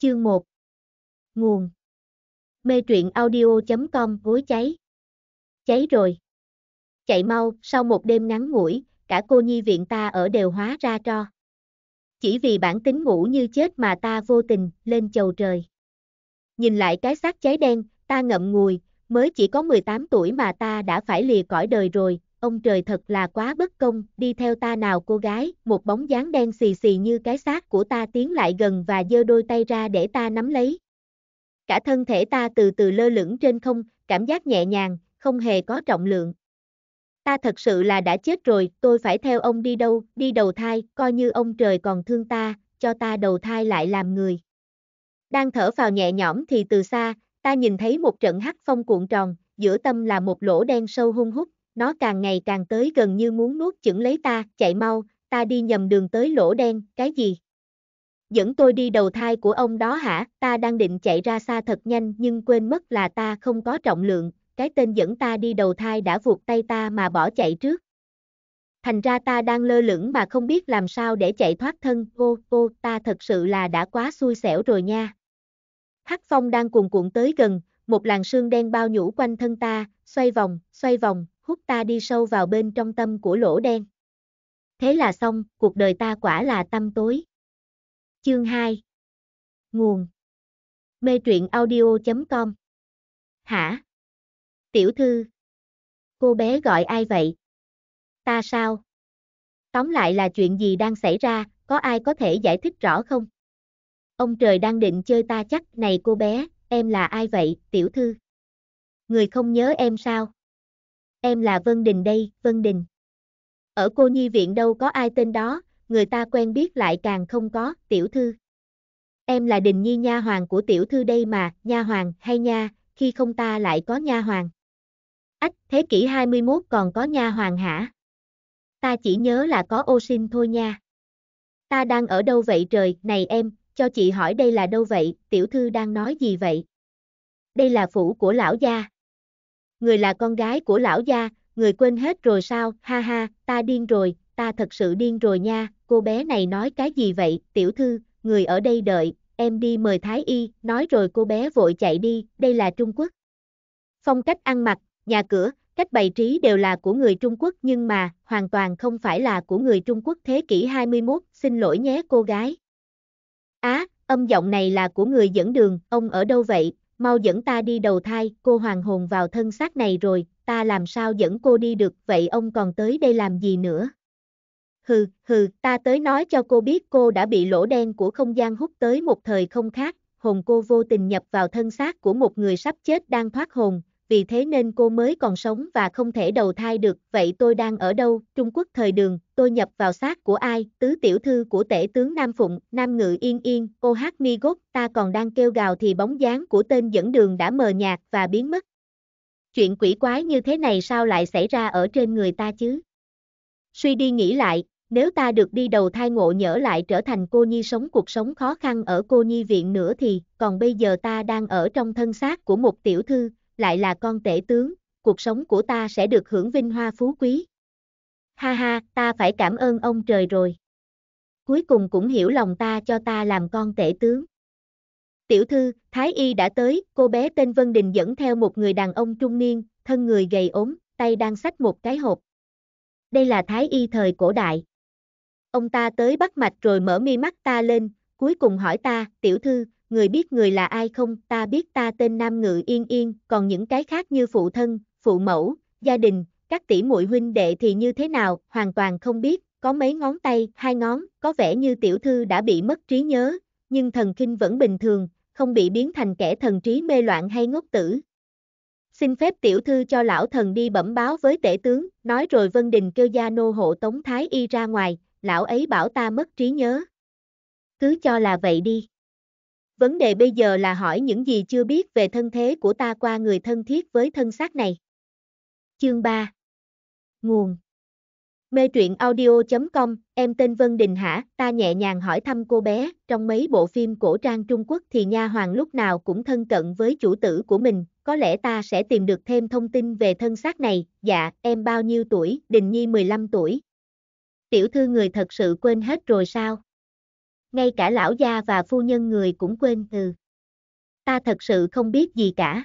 Chương 1 Nguồn Mê truyện audio.com gối cháy Cháy rồi Chạy mau, sau một đêm ngắn ngủi, cả cô nhi viện ta ở đều hóa ra tro. Chỉ vì bản tính ngủ như chết mà ta vô tình, lên chầu trời. Nhìn lại cái xác cháy đen, ta ngậm ngùi, mới chỉ có 18 tuổi mà ta đã phải lìa cõi đời rồi, ông trời thật là quá bất công, đi theo ta nào cô gái, một bóng dáng đen xì xì như cái xác của ta tiến lại gần và giơ đôi tay ra để ta nắm lấy. Cả thân thể ta từ từ lơ lửng trên không, cảm giác nhẹ nhàng, không hề có trọng lượng. Ta thật sự là đã chết rồi, tôi phải theo ông đi đâu, đi đầu thai, coi như ông trời còn thương ta, cho ta đầu thai lại làm người. Đang thở vào nhẹ nhõm thì từ xa, ta nhìn thấy một trận hắc phong cuộn tròn, giữa tâm là một lỗ đen sâu hung hút, nó càng ngày càng tới gần như muốn nuốt chửng lấy ta, chạy mau, ta đi nhầm đường tới lỗ đen, cái gì? Dẫn tôi đi đầu thai của ông đó hả, ta đang định chạy ra xa thật nhanh nhưng quên mất là ta không có trọng lượng, cái tên dẫn ta đi đầu thai đã vụt tay ta mà bỏ chạy trước. Thành ra ta đang lơ lửng mà không biết làm sao để chạy thoát thân, ô, ô, ta thật sự là đã quá xui xẻo rồi nha. Hắc phong đang cuồn cuộn tới gần, một làn sương đen bao nhũ quanh thân ta, xoay vòng, xoay vòng, hút ta đi sâu vào bên trong tâm của lỗ đen. Thế là xong, cuộc đời ta quả là tâm tối. Chương 2 Nguồn Mê truyện audio.com Hả? Tiểu thư Cô bé gọi ai vậy? Ta sao? Tóm lại là chuyện gì đang xảy ra, có ai có thể giải thích rõ không? Ông trời đang định chơi ta chắc, này cô bé, em là ai vậy, tiểu thư? Người không nhớ em sao? em là Vân Đình đây, Vân Đình. Ở cô nhi viện đâu có ai tên đó, người ta quen biết lại càng không có, tiểu thư. Em là Đình Nhi nha hoàng của tiểu thư đây mà, nha hoàng, hay nha, khi không ta lại có nha hoàng. Ách, thế kỷ 21 còn có nha hoàng hả? Ta chỉ nhớ là có ô sinh thôi nha. Ta đang ở đâu vậy trời, này em, cho chị hỏi đây là đâu vậy, tiểu thư đang nói gì vậy? Đây là phủ của lão gia người là con gái của lão gia, người quên hết rồi sao, ha ha, ta điên rồi, ta thật sự điên rồi nha, cô bé này nói cái gì vậy, tiểu thư, người ở đây đợi, em đi mời Thái Y, nói rồi cô bé vội chạy đi, đây là Trung Quốc. Phong cách ăn mặc, nhà cửa, cách bày trí đều là của người Trung Quốc nhưng mà, hoàn toàn không phải là của người Trung Quốc thế kỷ 21, xin lỗi nhé cô gái. Á, à, âm giọng này là của người dẫn đường, ông ở đâu vậy, mau dẫn ta đi đầu thai, cô hoàng hồn vào thân xác này rồi, ta làm sao dẫn cô đi được, vậy ông còn tới đây làm gì nữa? Hừ, hừ, ta tới nói cho cô biết cô đã bị lỗ đen của không gian hút tới một thời không khác, hồn cô vô tình nhập vào thân xác của một người sắp chết đang thoát hồn, vì thế nên cô mới còn sống và không thể đầu thai được. Vậy tôi đang ở đâu? Trung Quốc thời đường, tôi nhập vào xác của ai? Tứ tiểu thư của tể tướng Nam Phụng, Nam Ngự Yên Yên, cô hát mi gốc, ta còn đang kêu gào thì bóng dáng của tên dẫn đường đã mờ nhạt và biến mất. Chuyện quỷ quái như thế này sao lại xảy ra ở trên người ta chứ? Suy đi nghĩ lại, nếu ta được đi đầu thai ngộ nhỡ lại trở thành cô nhi sống cuộc sống khó khăn ở cô nhi viện nữa thì, còn bây giờ ta đang ở trong thân xác của một tiểu thư, lại là con tể tướng, cuộc sống của ta sẽ được hưởng vinh hoa phú quý. Ha ha, ta phải cảm ơn ông trời rồi. Cuối cùng cũng hiểu lòng ta cho ta làm con tể tướng. Tiểu thư, Thái Y đã tới, cô bé tên Vân Đình dẫn theo một người đàn ông trung niên, thân người gầy ốm, tay đang xách một cái hộp. Đây là Thái Y thời cổ đại. Ông ta tới bắt mạch rồi mở mi mắt ta lên, cuối cùng hỏi ta, tiểu thư, người biết người là ai không, ta biết ta tên Nam Ngự Yên Yên, còn những cái khác như phụ thân, phụ mẫu, gia đình, các tỷ muội huynh đệ thì như thế nào, hoàn toàn không biết, có mấy ngón tay, hai ngón, có vẻ như tiểu thư đã bị mất trí nhớ, nhưng thần kinh vẫn bình thường, không bị biến thành kẻ thần trí mê loạn hay ngốc tử. Xin phép tiểu thư cho lão thần đi bẩm báo với tể tướng, nói rồi Vân Đình kêu gia nô hộ Tống Thái Y ra ngoài, lão ấy bảo ta mất trí nhớ. Cứ cho là vậy đi vấn đề bây giờ là hỏi những gì chưa biết về thân thế của ta qua người thân thiết với thân xác này. Chương 3 Nguồn Mê truyện audio.com, em tên Vân Đình hả, ta nhẹ nhàng hỏi thăm cô bé, trong mấy bộ phim cổ trang Trung Quốc thì nha hoàng lúc nào cũng thân cận với chủ tử của mình, có lẽ ta sẽ tìm được thêm thông tin về thân xác này, dạ, em bao nhiêu tuổi, Đình Nhi 15 tuổi. Tiểu thư người thật sự quên hết rồi sao? ngay cả lão gia và phu nhân người cũng quên từ. Ta thật sự không biết gì cả.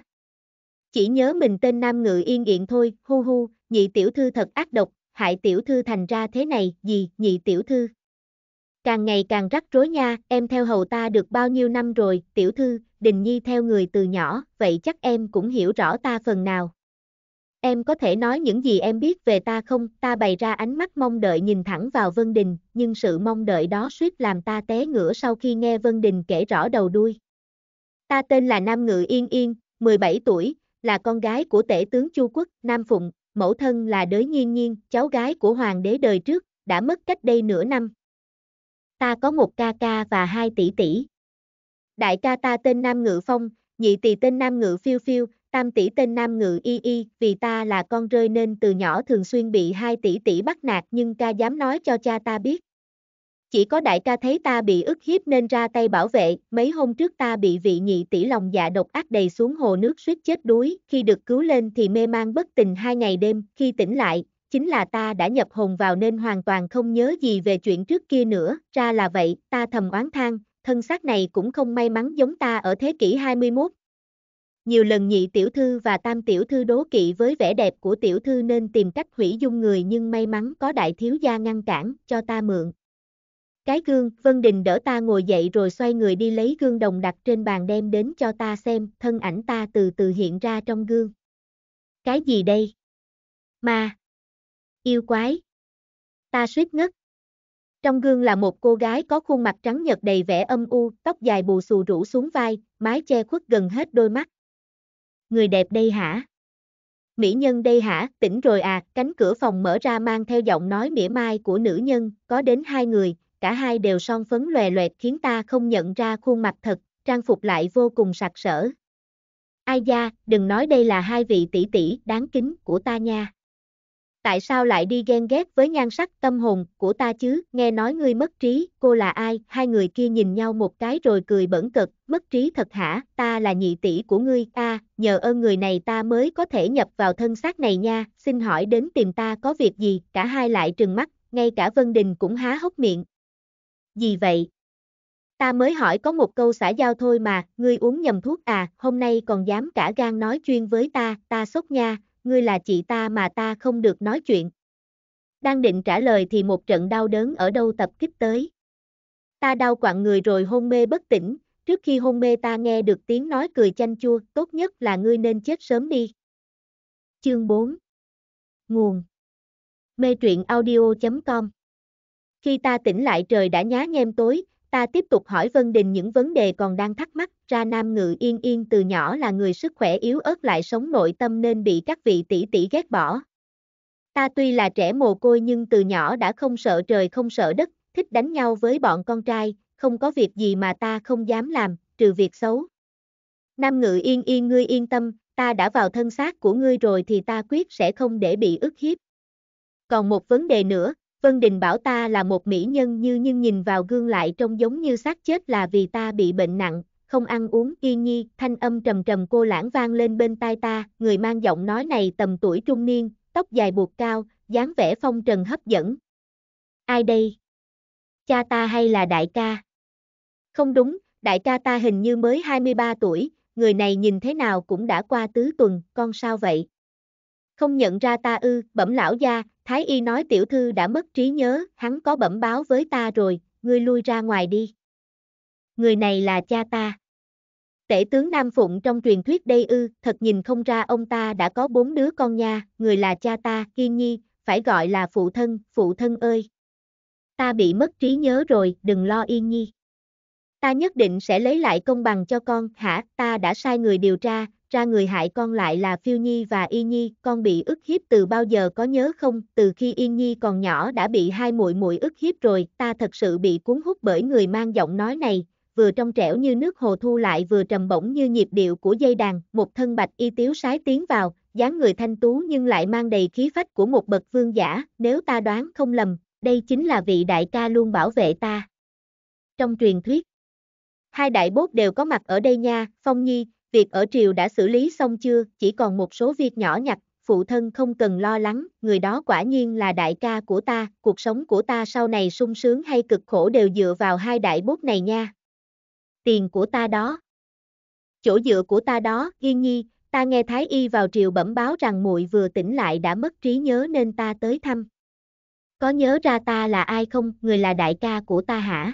Chỉ nhớ mình tên nam ngự yên yên thôi, hu hu, nhị tiểu thư thật ác độc, hại tiểu thư thành ra thế này, gì, nhị tiểu thư. Càng ngày càng rắc rối nha, em theo hầu ta được bao nhiêu năm rồi, tiểu thư, đình nhi theo người từ nhỏ, vậy chắc em cũng hiểu rõ ta phần nào. Em có thể nói những gì em biết về ta không? Ta bày ra ánh mắt mong đợi nhìn thẳng vào Vân Đình, nhưng sự mong đợi đó suýt làm ta té ngửa sau khi nghe Vân Đình kể rõ đầu đuôi. Ta tên là Nam Ngự Yên Yên, 17 tuổi, là con gái của tể tướng Chu Quốc, Nam Phụng, mẫu thân là Đới Nhiên Nhiên, cháu gái của hoàng đế đời trước, đã mất cách đây nửa năm. Ta có một ca ca và hai tỷ tỷ. Đại ca ta tên Nam Ngự Phong, nhị tỷ tên Nam Ngự Phiêu Phiêu, tam tỷ tên nam ngự y y, vì ta là con rơi nên từ nhỏ thường xuyên bị hai tỷ tỷ bắt nạt nhưng ca dám nói cho cha ta biết. Chỉ có đại ca thấy ta bị ức hiếp nên ra tay bảo vệ, mấy hôm trước ta bị vị nhị tỷ lòng dạ độc ác đầy xuống hồ nước suýt chết đuối, khi được cứu lên thì mê man bất tình hai ngày đêm, khi tỉnh lại, chính là ta đã nhập hồn vào nên hoàn toàn không nhớ gì về chuyện trước kia nữa, ra là vậy, ta thầm oán thang thân xác này cũng không may mắn giống ta ở thế kỷ 21, nhiều lần nhị tiểu thư và tam tiểu thư đố kỵ với vẻ đẹp của tiểu thư nên tìm cách hủy dung người nhưng may mắn có đại thiếu gia ngăn cản, cho ta mượn. Cái gương, Vân Đình đỡ ta ngồi dậy rồi xoay người đi lấy gương đồng đặt trên bàn đem đến cho ta xem, thân ảnh ta từ từ hiện ra trong gương. Cái gì đây? Ma. Yêu quái. Ta suýt ngất. Trong gương là một cô gái có khuôn mặt trắng nhợt đầy vẻ âm u, tóc dài bù xù rủ xuống vai, mái che khuất gần hết đôi mắt người đẹp đây hả? Mỹ nhân đây hả, tỉnh rồi à, cánh cửa phòng mở ra mang theo giọng nói mỉa mai của nữ nhân, có đến hai người, cả hai đều son phấn lòe loẹt khiến ta không nhận ra khuôn mặt thật, trang phục lại vô cùng sặc sỡ. Ai da, đừng nói đây là hai vị tỷ tỷ đáng kính của ta nha tại sao lại đi ghen ghét với nhan sắc tâm hồn của ta chứ, nghe nói ngươi mất trí, cô là ai, hai người kia nhìn nhau một cái rồi cười bẩn cực, mất trí thật hả, ta là nhị tỷ của ngươi, ta à, nhờ ơn người này ta mới có thể nhập vào thân xác này nha, xin hỏi đến tìm ta có việc gì, cả hai lại trừng mắt, ngay cả Vân Đình cũng há hốc miệng. Gì vậy? Ta mới hỏi có một câu xã giao thôi mà, ngươi uống nhầm thuốc à, hôm nay còn dám cả gan nói chuyên với ta, ta sốc nha, ngươi là chị ta mà ta không được nói chuyện. Đang định trả lời thì một trận đau đớn ở đâu tập kích tới. Ta đau quặn người rồi hôn mê bất tỉnh, trước khi hôn mê ta nghe được tiếng nói cười chanh chua, tốt nhất là ngươi nên chết sớm đi. Chương 4 Nguồn Mê truyện audio.com Khi ta tỉnh lại trời đã nhá nhem tối, Ta tiếp tục hỏi Vân Đình những vấn đề còn đang thắc mắc, ra nam ngự yên yên từ nhỏ là người sức khỏe yếu ớt lại sống nội tâm nên bị các vị tỷ tỷ ghét bỏ. Ta tuy là trẻ mồ côi nhưng từ nhỏ đã không sợ trời không sợ đất, thích đánh nhau với bọn con trai, không có việc gì mà ta không dám làm, trừ việc xấu. Nam ngự yên yên ngươi yên tâm, ta đã vào thân xác của ngươi rồi thì ta quyết sẽ không để bị ức hiếp. Còn một vấn đề nữa, Vân Đình bảo ta là một mỹ nhân như nhưng nhìn vào gương lại trông giống như xác chết là vì ta bị bệnh nặng, không ăn uống y nhi, thanh âm trầm trầm cô lãng vang lên bên tai ta, người mang giọng nói này tầm tuổi trung niên, tóc dài buộc cao, dáng vẻ phong trần hấp dẫn. Ai đây? Cha ta hay là đại ca? Không đúng, đại ca ta hình như mới 23 tuổi, người này nhìn thế nào cũng đã qua tứ tuần, con sao vậy? Không nhận ra ta ư, bẩm lão gia, Thái y nói tiểu thư đã mất trí nhớ, hắn có bẩm báo với ta rồi, ngươi lui ra ngoài đi. Người này là cha ta. Tể tướng Nam Phụng trong truyền thuyết đây ư, thật nhìn không ra ông ta đã có bốn đứa con nha, người là cha ta, Kim Nhi, phải gọi là phụ thân, phụ thân ơi. Ta bị mất trí nhớ rồi, đừng lo yên nhi. Ta nhất định sẽ lấy lại công bằng cho con, hả, ta đã sai người điều tra, ra người hại con lại là Phiêu Nhi và Y Nhi, con bị ức hiếp từ bao giờ có nhớ không, từ khi y Nhi còn nhỏ đã bị hai muội muội ức hiếp rồi, ta thật sự bị cuốn hút bởi người mang giọng nói này, vừa trong trẻo như nước hồ thu lại vừa trầm bổng như nhịp điệu của dây đàn, một thân bạch y tiếu sái tiến vào, dáng người thanh tú nhưng lại mang đầy khí phách của một bậc vương giả, nếu ta đoán không lầm, đây chính là vị đại ca luôn bảo vệ ta. Trong truyền thuyết, hai đại bốt đều có mặt ở đây nha, Phong Nhi, việc ở triều đã xử lý xong chưa, chỉ còn một số việc nhỏ nhặt, phụ thân không cần lo lắng, người đó quả nhiên là đại ca của ta, cuộc sống của ta sau này sung sướng hay cực khổ đều dựa vào hai đại bút này nha. Tiền của ta đó. Chỗ dựa của ta đó, Yên Nhi, ta nghe Thái Y vào triều bẩm báo rằng muội vừa tỉnh lại đã mất trí nhớ nên ta tới thăm. Có nhớ ra ta là ai không, người là đại ca của ta hả?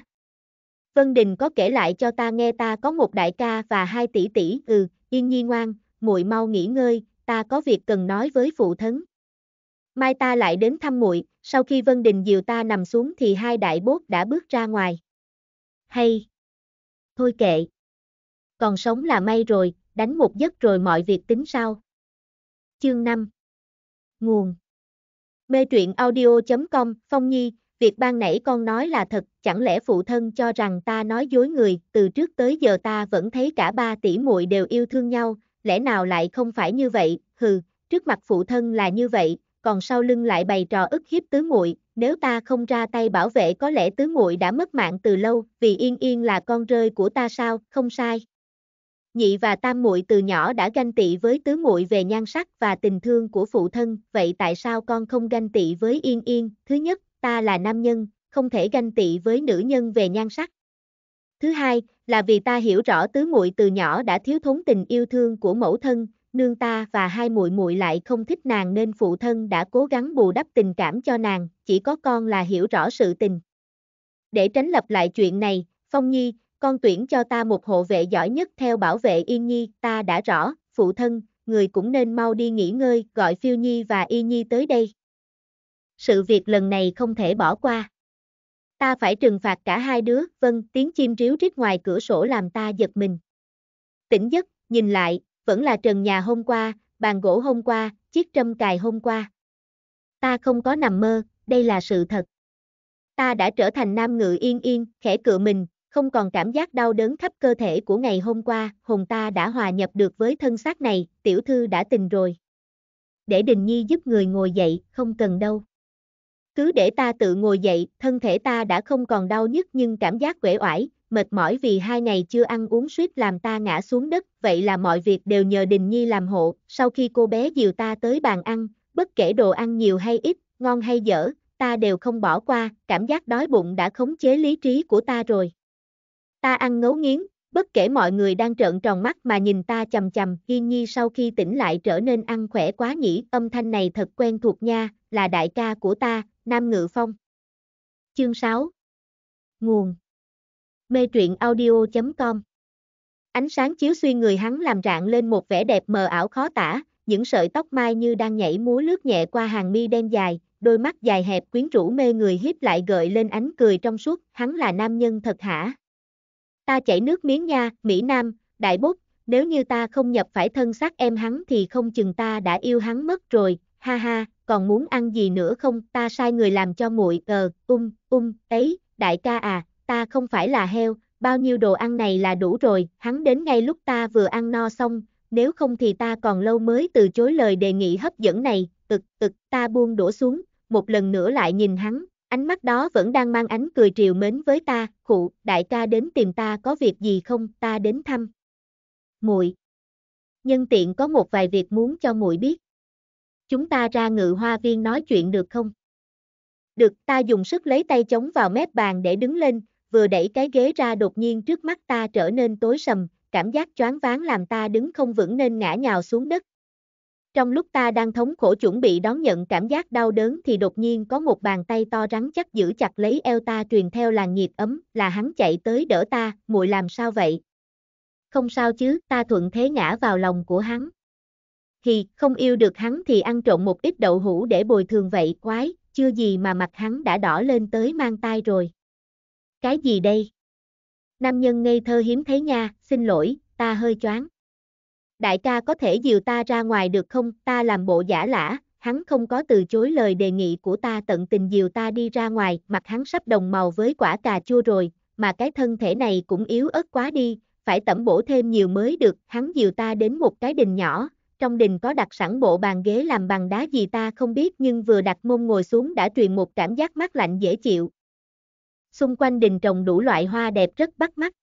Vân Đình có kể lại cho ta nghe ta có một đại ca và hai tỷ tỷ, ừ, yên nhi ngoan, muội mau nghỉ ngơi, ta có việc cần nói với phụ thân. Mai ta lại đến thăm muội, sau khi Vân Đình dìu ta nằm xuống thì hai đại bốt đã bước ra ngoài. Hay. Thôi kệ. Còn sống là may rồi, đánh một giấc rồi mọi việc tính sau. Chương 5. Nguồn. Mê truyện audio.com Phong Nhi, việc ban nãy con nói là thật, chẳng lẽ phụ thân cho rằng ta nói dối người, từ trước tới giờ ta vẫn thấy cả ba tỷ muội đều yêu thương nhau, lẽ nào lại không phải như vậy, hừ, trước mặt phụ thân là như vậy, còn sau lưng lại bày trò ức hiếp tứ muội, nếu ta không ra tay bảo vệ có lẽ tứ muội đã mất mạng từ lâu, vì Yên Yên là con rơi của ta sao, không sai. Nhị và tam muội từ nhỏ đã ganh tị với tứ muội về nhan sắc và tình thương của phụ thân, vậy tại sao con không ganh tị với Yên Yên? Thứ nhất, ta là nam nhân, không thể ganh tị với nữ nhân về nhan sắc. Thứ hai, là vì ta hiểu rõ tứ muội từ nhỏ đã thiếu thốn tình yêu thương của mẫu thân, nương ta và hai muội muội lại không thích nàng nên phụ thân đã cố gắng bù đắp tình cảm cho nàng, chỉ có con là hiểu rõ sự tình. Để tránh lặp lại chuyện này, Phong Nhi, con tuyển cho ta một hộ vệ giỏi nhất theo bảo vệ Yên Nhi, ta đã rõ, phụ thân, người cũng nên mau đi nghỉ ngơi, gọi Phiêu Nhi và Y Nhi tới đây sự việc lần này không thể bỏ qua. Ta phải trừng phạt cả hai đứa, vâng, tiếng chim ríu rít ngoài cửa sổ làm ta giật mình. Tỉnh giấc, nhìn lại, vẫn là trần nhà hôm qua, bàn gỗ hôm qua, chiếc trâm cài hôm qua. Ta không có nằm mơ, đây là sự thật. Ta đã trở thành nam ngự yên yên, khẽ cựa mình, không còn cảm giác đau đớn khắp cơ thể của ngày hôm qua, hồn ta đã hòa nhập được với thân xác này, tiểu thư đã tình rồi. Để Đình Nhi giúp người ngồi dậy, không cần đâu. Cứ để ta tự ngồi dậy, thân thể ta đã không còn đau nhức nhưng cảm giác uể oải, mệt mỏi vì hai ngày chưa ăn uống suýt làm ta ngã xuống đất, vậy là mọi việc đều nhờ Đình Nhi làm hộ, sau khi cô bé dìu ta tới bàn ăn, bất kể đồ ăn nhiều hay ít, ngon hay dở, ta đều không bỏ qua, cảm giác đói bụng đã khống chế lý trí của ta rồi. Ta ăn ngấu nghiến, bất kể mọi người đang trợn tròn mắt mà nhìn ta chầm chầm, Hi Nhi sau khi tỉnh lại trở nên ăn khỏe quá nhỉ, âm thanh này thật quen thuộc nha, là đại ca của ta, Nam Ngự Phong Chương 6 Nguồn Mê truyện audio.com Ánh sáng chiếu xuyên người hắn làm rạng lên một vẻ đẹp mờ ảo khó tả, những sợi tóc mai như đang nhảy múa lướt nhẹ qua hàng mi đen dài, đôi mắt dài hẹp quyến rũ mê người hiếp lại gợi lên ánh cười trong suốt, hắn là nam nhân thật hả? Ta chảy nước miếng nha, Mỹ Nam, đại bút, nếu như ta không nhập phải thân xác em hắn thì không chừng ta đã yêu hắn mất rồi, ha ha, còn muốn ăn gì nữa không, ta sai người làm cho muội ờ, um, um, ấy, đại ca à, ta không phải là heo, bao nhiêu đồ ăn này là đủ rồi, hắn đến ngay lúc ta vừa ăn no xong, nếu không thì ta còn lâu mới từ chối lời đề nghị hấp dẫn này, ực, ực, ta buông đổ xuống, một lần nữa lại nhìn hắn, ánh mắt đó vẫn đang mang ánh cười triều mến với ta, khụ, đại ca đến tìm ta có việc gì không, ta đến thăm. Muội. Nhân tiện có một vài việc muốn cho muội biết chúng ta ra ngự hoa viên nói chuyện được không? Được, ta dùng sức lấy tay chống vào mép bàn để đứng lên, vừa đẩy cái ghế ra đột nhiên trước mắt ta trở nên tối sầm, cảm giác choáng váng làm ta đứng không vững nên ngã nhào xuống đất. Trong lúc ta đang thống khổ chuẩn bị đón nhận cảm giác đau đớn thì đột nhiên có một bàn tay to rắn chắc giữ chặt lấy eo ta truyền theo làn nhiệt ấm, là hắn chạy tới đỡ ta, muội làm sao vậy? Không sao chứ, ta thuận thế ngã vào lòng của hắn thì không yêu được hắn thì ăn trộn một ít đậu hũ để bồi thường vậy, quái, chưa gì mà mặt hắn đã đỏ lên tới mang tai rồi. Cái gì đây? Nam nhân ngây thơ hiếm thấy nha, xin lỗi, ta hơi choáng. Đại ca có thể dìu ta ra ngoài được không, ta làm bộ giả lả, hắn không có từ chối lời đề nghị của ta tận tình dìu ta đi ra ngoài, mặt hắn sắp đồng màu với quả cà chua rồi, mà cái thân thể này cũng yếu ớt quá đi, phải tẩm bổ thêm nhiều mới được, hắn dìu ta đến một cái đình nhỏ, trong đình có đặt sẵn bộ bàn ghế làm bằng đá gì ta không biết nhưng vừa đặt mông ngồi xuống đã truyền một cảm giác mát lạnh dễ chịu. Xung quanh đình trồng đủ loại hoa đẹp rất bắt mắt.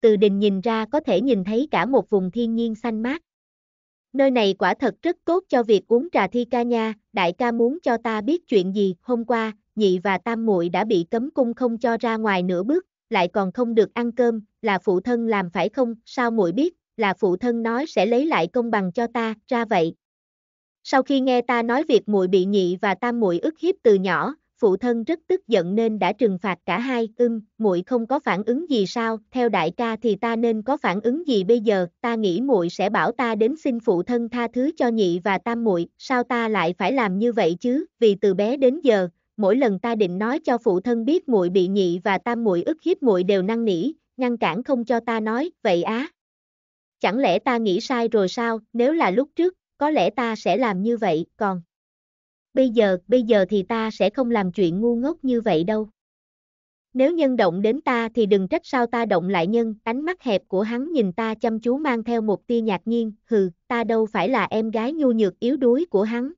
Từ đình nhìn ra có thể nhìn thấy cả một vùng thiên nhiên xanh mát. Nơi này quả thật rất tốt cho việc uống trà thi ca nha, đại ca muốn cho ta biết chuyện gì, hôm qua, nhị và tam muội đã bị cấm cung không cho ra ngoài nửa bước, lại còn không được ăn cơm, là phụ thân làm phải không, sao muội biết, là phụ thân nói sẽ lấy lại công bằng cho ta, ra vậy. Sau khi nghe ta nói việc muội bị nhị và tam muội ức hiếp từ nhỏ, phụ thân rất tức giận nên đã trừng phạt cả hai, ưm, muội không có phản ứng gì sao, theo đại ca thì ta nên có phản ứng gì bây giờ, ta nghĩ muội sẽ bảo ta đến xin phụ thân tha thứ cho nhị và tam muội, sao ta lại phải làm như vậy chứ, vì từ bé đến giờ, mỗi lần ta định nói cho phụ thân biết muội bị nhị và tam muội ức hiếp muội đều năn nỉ, ngăn cản không cho ta nói, vậy á chẳng lẽ ta nghĩ sai rồi sao, nếu là lúc trước, có lẽ ta sẽ làm như vậy, còn bây giờ, bây giờ thì ta sẽ không làm chuyện ngu ngốc như vậy đâu. Nếu nhân động đến ta thì đừng trách sao ta động lại nhân, ánh mắt hẹp của hắn nhìn ta chăm chú mang theo một tia ngạc nhiên, hừ, ta đâu phải là em gái nhu nhược yếu đuối của hắn.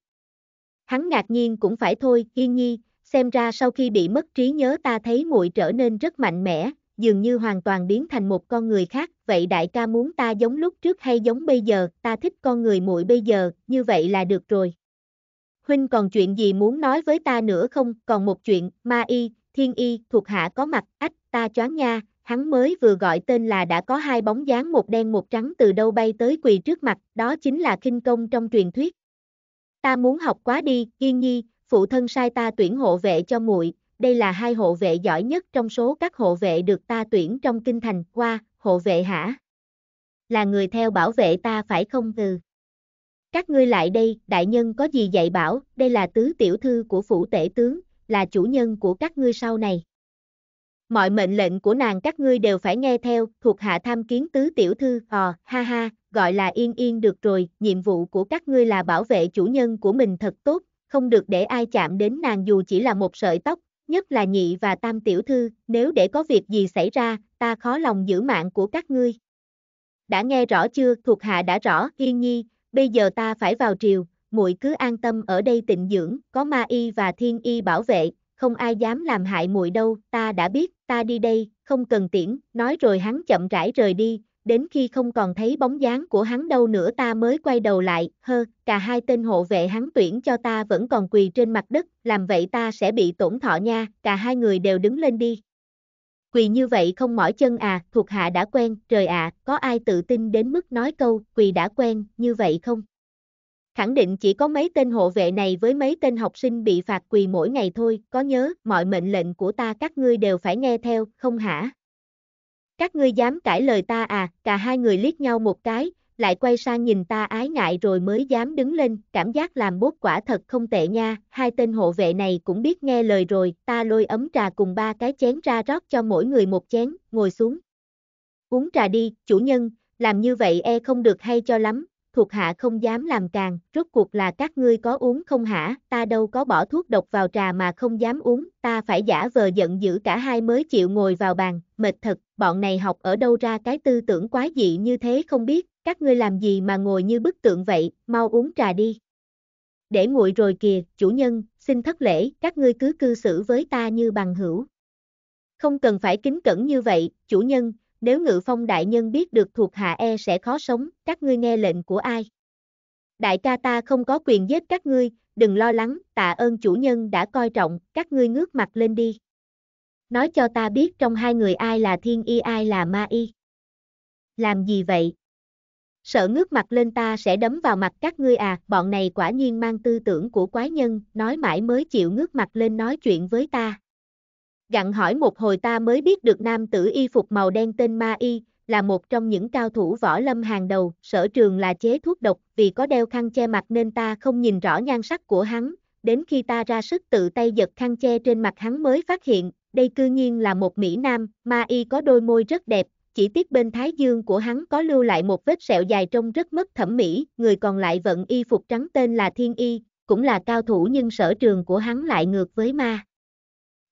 Hắn ngạc nhiên cũng phải thôi, yên nhi, xem ra sau khi bị mất trí nhớ ta thấy muội trở nên rất mạnh mẽ, dường như hoàn toàn biến thành một con người khác, vậy đại ca muốn ta giống lúc trước hay giống bây giờ, ta thích con người muội bây giờ, như vậy là được rồi. Huynh còn chuyện gì muốn nói với ta nữa không, còn một chuyện, ma y, thiên y, thuộc hạ có mặt, ách, ta choáng nha, hắn mới vừa gọi tên là đã có hai bóng dáng một đen một trắng từ đâu bay tới quỳ trước mặt, đó chính là kinh công trong truyền thuyết. Ta muốn học quá đi, yên nhi, phụ thân sai ta tuyển hộ vệ cho muội, đây là hai hộ vệ giỏi nhất trong số các hộ vệ được ta tuyển trong kinh thành qua, hộ vệ hả? Là người theo bảo vệ ta phải không từ? Các ngươi lại đây, đại nhân có gì dạy bảo, đây là tứ tiểu thư của phủ tể tướng, là chủ nhân của các ngươi sau này. Mọi mệnh lệnh của nàng các ngươi đều phải nghe theo, thuộc hạ tham kiến tứ tiểu thư, ờ, ha ha, gọi là yên yên được rồi, nhiệm vụ của các ngươi là bảo vệ chủ nhân của mình thật tốt, không được để ai chạm đến nàng dù chỉ là một sợi tóc, nhất là nhị và tam tiểu thư, nếu để có việc gì xảy ra, ta khó lòng giữ mạng của các ngươi. Đã nghe rõ chưa, thuộc hạ đã rõ, yên nhi, bây giờ ta phải vào triều, muội cứ an tâm ở đây tịnh dưỡng, có ma y và thiên y bảo vệ, không ai dám làm hại muội đâu, ta đã biết, ta đi đây, không cần tiễn, nói rồi hắn chậm rãi rời đi, đến khi không còn thấy bóng dáng của hắn đâu nữa ta mới quay đầu lại, hơ, cả hai tên hộ vệ hắn tuyển cho ta vẫn còn quỳ trên mặt đất, làm vậy ta sẽ bị tổn thọ nha, cả hai người đều đứng lên đi. Quỳ như vậy không mỏi chân à, thuộc hạ đã quen, trời ạ, có ai tự tin đến mức nói câu, quỳ đã quen, như vậy không? Khẳng định chỉ có mấy tên hộ vệ này với mấy tên học sinh bị phạt quỳ mỗi ngày thôi, có nhớ, mọi mệnh lệnh của ta các ngươi đều phải nghe theo, không hả? Các ngươi dám cãi lời ta à, cả hai người liếc nhau một cái, lại quay sang nhìn ta ái ngại rồi mới dám đứng lên, cảm giác làm bốt quả thật không tệ nha, hai tên hộ vệ này cũng biết nghe lời rồi, ta lôi ấm trà cùng ba cái chén ra rót cho mỗi người một chén, ngồi xuống. Uống trà đi, chủ nhân, làm như vậy e không được hay cho lắm, thuộc hạ không dám làm càng, rốt cuộc là các ngươi có uống không hả, ta đâu có bỏ thuốc độc vào trà mà không dám uống, ta phải giả vờ giận dữ cả hai mới chịu ngồi vào bàn, mệt thật, bọn này học ở đâu ra cái tư tưởng quá dị như thế không biết, các ngươi làm gì mà ngồi như bức tượng vậy, mau uống trà đi. Để nguội rồi kìa, chủ nhân, xin thất lễ, các ngươi cứ cư xử với ta như bằng hữu. Không cần phải kính cẩn như vậy, chủ nhân, nếu ngự phong đại nhân biết được thuộc hạ e sẽ khó sống, các ngươi nghe lệnh của ai? Đại ca ta không có quyền giết các ngươi, đừng lo lắng, tạ ơn chủ nhân đã coi trọng, các ngươi ngước mặt lên đi. Nói cho ta biết trong hai người ai là thiên y ai là ma y. Làm gì vậy? Sợ ngước mặt lên ta sẽ đấm vào mặt các ngươi à, bọn này quả nhiên mang tư tưởng của quái nhân, nói mãi mới chịu ngước mặt lên nói chuyện với ta, Gặn hỏi một hồi ta mới biết được nam tử y phục màu đen tên Ma Y, là một trong những cao thủ võ lâm hàng đầu, sở trường là chế thuốc độc, vì có đeo khăn che mặt nên ta không nhìn rõ nhan sắc của hắn, đến khi ta ra sức tự tay giật khăn che trên mặt hắn mới phát hiện, đây cư nhiên là một Mỹ Nam, Ma Y có đôi môi rất đẹp, chỉ tiếc bên thái dương của hắn có lưu lại một vết sẹo dài trông rất mất thẩm mỹ, người còn lại vận y phục trắng tên là Thiên Y, cũng là cao thủ nhưng sở trường của hắn lại ngược với ma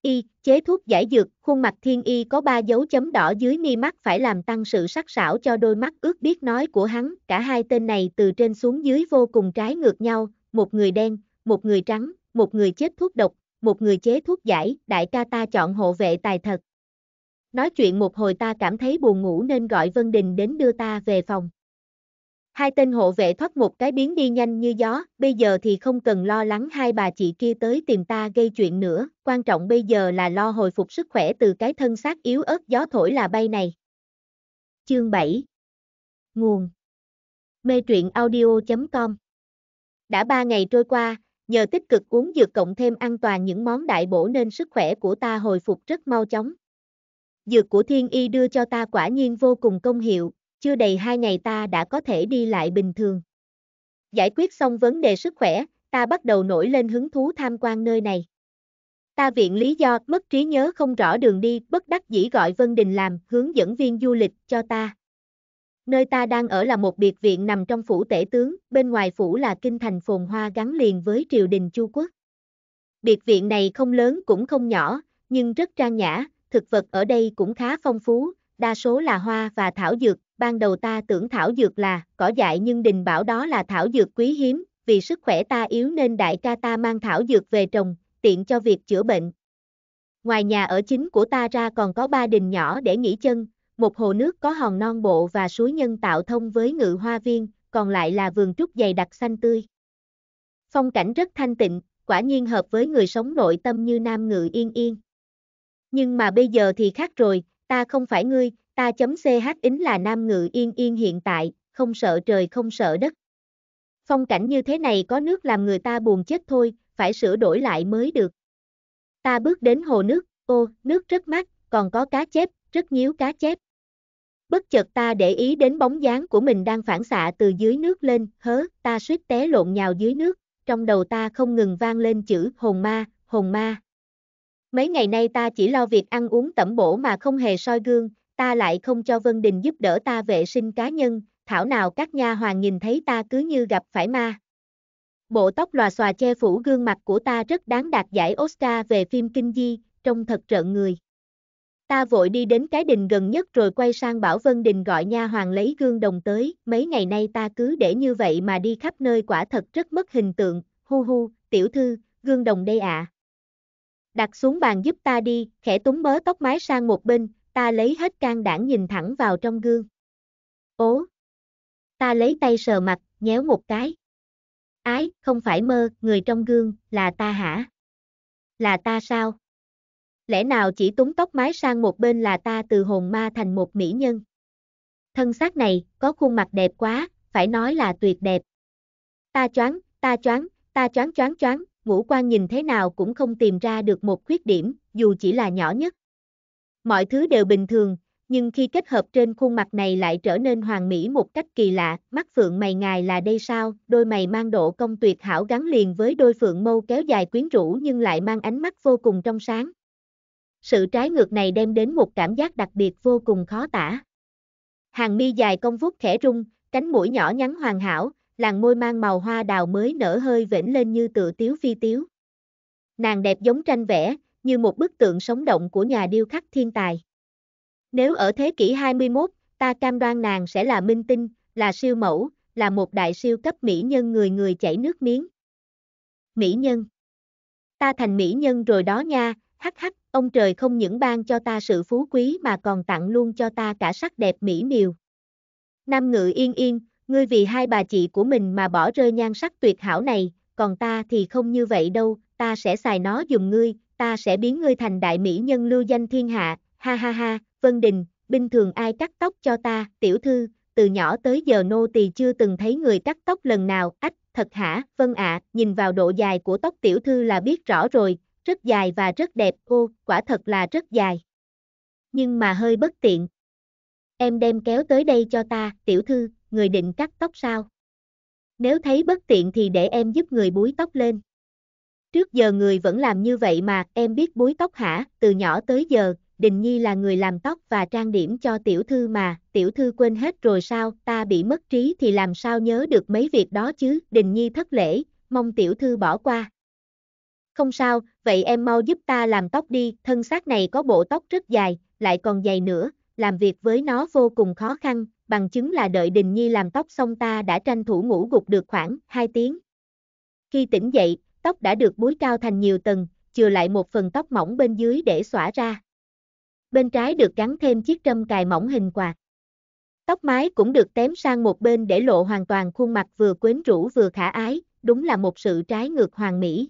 y, chế thuốc giải dược, khuôn mặt thiên y có ba dấu chấm đỏ dưới mi mắt phải làm tăng sự sắc sảo cho đôi mắt ước biết nói của hắn, cả hai tên này từ trên xuống dưới vô cùng trái ngược nhau, một người đen, một người trắng, một người chết thuốc độc, một người chế thuốc giải, đại ca ta chọn hộ vệ tài thật. Nói chuyện một hồi ta cảm thấy buồn ngủ nên gọi Vân Đình đến đưa ta về phòng. Hai tên hộ vệ thoát một cái biến đi nhanh như gió, bây giờ thì không cần lo lắng hai bà chị kia tới tìm ta gây chuyện nữa, quan trọng bây giờ là lo hồi phục sức khỏe từ cái thân xác yếu ớt gió thổi là bay này. Chương 7 Nguồn Mê truyện audio.com Đã ba ngày trôi qua, nhờ tích cực uống dược cộng thêm ăn toàn những món đại bổ nên sức khỏe của ta hồi phục rất mau chóng. Dược của thiên y đưa cho ta quả nhiên vô cùng công hiệu, chưa đầy hai ngày ta đã có thể đi lại bình thường. Giải quyết xong vấn đề sức khỏe, ta bắt đầu nổi lên hứng thú tham quan nơi này. Ta viện lý do mất trí nhớ không rõ đường đi, bất đắc dĩ gọi Vân Đình làm hướng dẫn viên du lịch cho ta. Nơi ta đang ở là một biệt viện nằm trong phủ tể tướng, bên ngoài phủ là kinh thành phồn hoa gắn liền với triều đình Chu Quốc. Biệt viện này không lớn cũng không nhỏ, nhưng rất trang nhã, thực vật ở đây cũng khá phong phú, đa số là hoa và thảo dược, ban đầu ta tưởng thảo dược là cỏ dại nhưng đình bảo đó là thảo dược quý hiếm, vì sức khỏe ta yếu nên đại ca ta mang thảo dược về trồng, tiện cho việc chữa bệnh. Ngoài nhà ở chính của ta ra còn có ba đình nhỏ để nghỉ chân, một hồ nước có hòn non bộ và suối nhân tạo thông với ngự hoa viên, còn lại là vườn trúc dày đặc xanh tươi. Phong cảnh rất thanh tịnh, quả nhiên hợp với người sống nội tâm như nam ngự yên yên. Nhưng mà bây giờ thì khác rồi, ta không phải ngươi, ta chấm ch ính là nam ngự yên yên hiện tại, không sợ trời không sợ đất. Phong cảnh như thế này có nước làm người ta buồn chết thôi, phải sửa đổi lại mới được. Ta bước đến hồ nước, ô, nước rất mát, còn có cá chép, rất nhíu cá chép. Bất chợt ta để ý đến bóng dáng của mình đang phản xạ từ dưới nước lên, hớ, ta suýt té lộn nhào dưới nước, trong đầu ta không ngừng vang lên chữ hồn ma, hồn ma. Mấy ngày nay ta chỉ lo việc ăn uống tẩm bổ mà không hề soi gương, ta lại không cho Vân Đình giúp đỡ ta vệ sinh cá nhân, thảo nào các nha hoàng nhìn thấy ta cứ như gặp phải ma. Bộ tóc lòa xòa che phủ gương mặt của ta rất đáng đạt giải Oscar về phim kinh di, trông thật trợn người. Ta vội đi đến cái đình gần nhất rồi quay sang bảo Vân Đình gọi nha hoàng lấy gương đồng tới, mấy ngày nay ta cứ để như vậy mà đi khắp nơi quả thật rất mất hình tượng, hu hu, tiểu thư, gương đồng đây ạ. À. Đặt xuống bàn giúp ta đi, khẽ túng bớ tóc mái sang một bên, Ta lấy hết can đảm nhìn thẳng vào trong gương. Ố. Ta lấy tay sờ mặt, nhéo một cái. Ái, không phải mơ, người trong gương, là ta hả? Là ta sao? Lẽ nào chỉ túng tóc mái sang một bên là ta từ hồn ma thành một mỹ nhân? Thân xác này, có khuôn mặt đẹp quá, phải nói là tuyệt đẹp. Ta choáng, ta choáng, ta choáng choáng choáng, ngũ quan nhìn thế nào cũng không tìm ra được một khuyết điểm, dù chỉ là nhỏ nhất mọi thứ đều bình thường, nhưng khi kết hợp trên khuôn mặt này lại trở nên hoàn mỹ một cách kỳ lạ, mắt phượng mày ngài là đây sao, đôi mày mang độ công tuyệt hảo gắn liền với đôi phượng mâu kéo dài quyến rũ nhưng lại mang ánh mắt vô cùng trong sáng. Sự trái ngược này đem đến một cảm giác đặc biệt vô cùng khó tả. Hàng mi dài cong vuốt khẽ rung, cánh mũi nhỏ nhắn hoàn hảo, làn môi mang màu hoa đào mới nở hơi vểnh lên như tựa tiếu phi tiếu. Nàng đẹp giống tranh vẽ, như một bức tượng sống động của nhà điêu khắc thiên tài. Nếu ở thế kỷ 21, ta cam đoan nàng sẽ là minh tinh, là siêu mẫu, là một đại siêu cấp mỹ nhân người người chảy nước miếng. Mỹ nhân. Ta thành mỹ nhân rồi đó nha, hắc hắc, ông trời không những ban cho ta sự phú quý mà còn tặng luôn cho ta cả sắc đẹp mỹ miều. Nam ngự yên yên, ngươi vì hai bà chị của mình mà bỏ rơi nhan sắc tuyệt hảo này, còn ta thì không như vậy đâu, ta sẽ xài nó dùng ngươi, ta sẽ biến ngươi thành đại mỹ nhân lưu danh thiên hạ, ha ha ha, Vân Đình, bình thường ai cắt tóc cho ta, tiểu thư, từ nhỏ tới giờ nô tỳ chưa từng thấy người cắt tóc lần nào, ách, thật hả, Vân ạ, nhìn vào độ dài của tóc tiểu thư là biết rõ rồi, rất dài và rất đẹp, ô, quả thật là rất dài. Nhưng mà hơi bất tiện. Em đem kéo tới đây cho ta, tiểu thư, người định cắt tóc sao? Nếu thấy bất tiện thì để em giúp người búi tóc lên. Trước giờ người vẫn làm như vậy mà, em biết búi tóc hả, từ nhỏ tới giờ, Đình Nhi là người làm tóc và trang điểm cho tiểu thư mà, tiểu thư quên hết rồi sao, ta bị mất trí thì làm sao nhớ được mấy việc đó chứ, Đình Nhi thất lễ, mong tiểu thư bỏ qua. Không sao, vậy em mau giúp ta làm tóc đi, thân xác này có bộ tóc rất dài, lại còn dày nữa, làm việc với nó vô cùng khó khăn, bằng chứng là đợi Đình Nhi làm tóc xong ta đã tranh thủ ngủ gục được khoảng 2 tiếng. Khi tỉnh dậy, tóc đã được búi cao thành nhiều tầng, chừa lại một phần tóc mỏng bên dưới để xõa ra. Bên trái được gắn thêm chiếc trâm cài mỏng hình quạt. Tóc mái cũng được tém sang một bên để lộ hoàn toàn khuôn mặt vừa quyến rũ vừa khả ái, đúng là một sự trái ngược hoàn mỹ.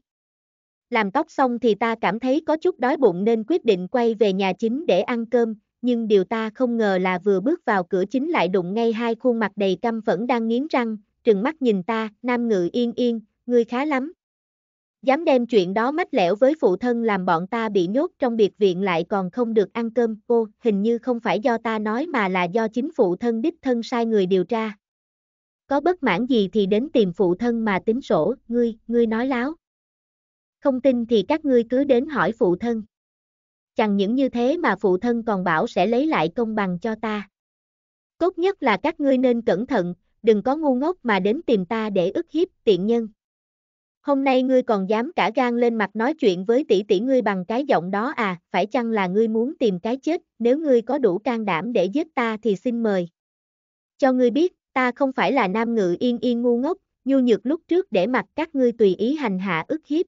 Làm tóc xong thì ta cảm thấy có chút đói bụng nên quyết định quay về nhà chính để ăn cơm, nhưng điều ta không ngờ là vừa bước vào cửa chính lại đụng ngay hai khuôn mặt đầy căm phẫn đang nghiến răng, trừng mắt nhìn ta, nam ngự yên yên, ngươi khá lắm, dám đem chuyện đó mách lẻo với phụ thân làm bọn ta bị nhốt trong biệt viện lại còn không được ăn cơm, cô, hình như không phải do ta nói mà là do chính phụ thân đích thân sai người điều tra. Có bất mãn gì thì đến tìm phụ thân mà tính sổ, ngươi, ngươi nói láo. Không tin thì các ngươi cứ đến hỏi phụ thân. Chẳng những như thế mà phụ thân còn bảo sẽ lấy lại công bằng cho ta. Tốt nhất là các ngươi nên cẩn thận, đừng có ngu ngốc mà đến tìm ta để ức hiếp tiện nhân. Hôm nay ngươi còn dám cả gan lên mặt nói chuyện với tỷ tỷ ngươi bằng cái giọng đó à, phải chăng là ngươi muốn tìm cái chết, nếu ngươi có đủ can đảm để giết ta thì xin mời. Cho ngươi biết, ta không phải là nam ngự yên yên ngu ngốc, nhu nhược lúc trước để mặc các ngươi tùy ý hành hạ ức hiếp.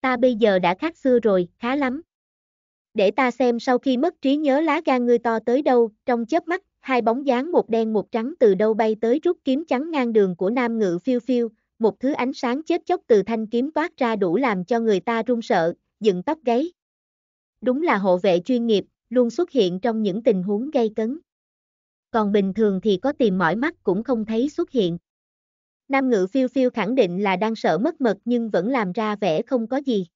Ta bây giờ đã khác xưa rồi, khá lắm. Để ta xem sau khi mất trí nhớ lá gan ngươi to tới đâu, trong chớp mắt, hai bóng dáng một đen một trắng từ đâu bay tới rút kiếm trắng ngang đường của nam ngự phiêu phiêu, một thứ ánh sáng chết chóc từ thanh kiếm toát ra đủ làm cho người ta run sợ, dựng tóc gáy. Đúng là hộ vệ chuyên nghiệp, luôn xuất hiện trong những tình huống gây cấn. Còn bình thường thì có tìm mỏi mắt cũng không thấy xuất hiện. Nam ngự phiêu phiêu khẳng định là đang sợ mất mật nhưng vẫn làm ra vẻ không có gì.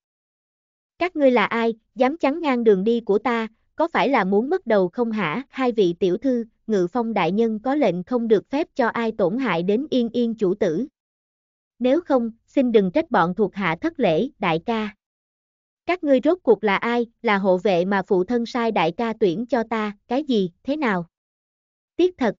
Các ngươi là ai, dám chắn ngang đường đi của ta, có phải là muốn mất đầu không hả? Hai vị tiểu thư, ngự phong đại nhân có lệnh không được phép cho ai tổn hại đến yên yên chủ tử nếu không, xin đừng trách bọn thuộc hạ thất lễ, đại ca. Các ngươi rốt cuộc là ai, là hộ vệ mà phụ thân sai đại ca tuyển cho ta, cái gì, thế nào? Tiếc thật.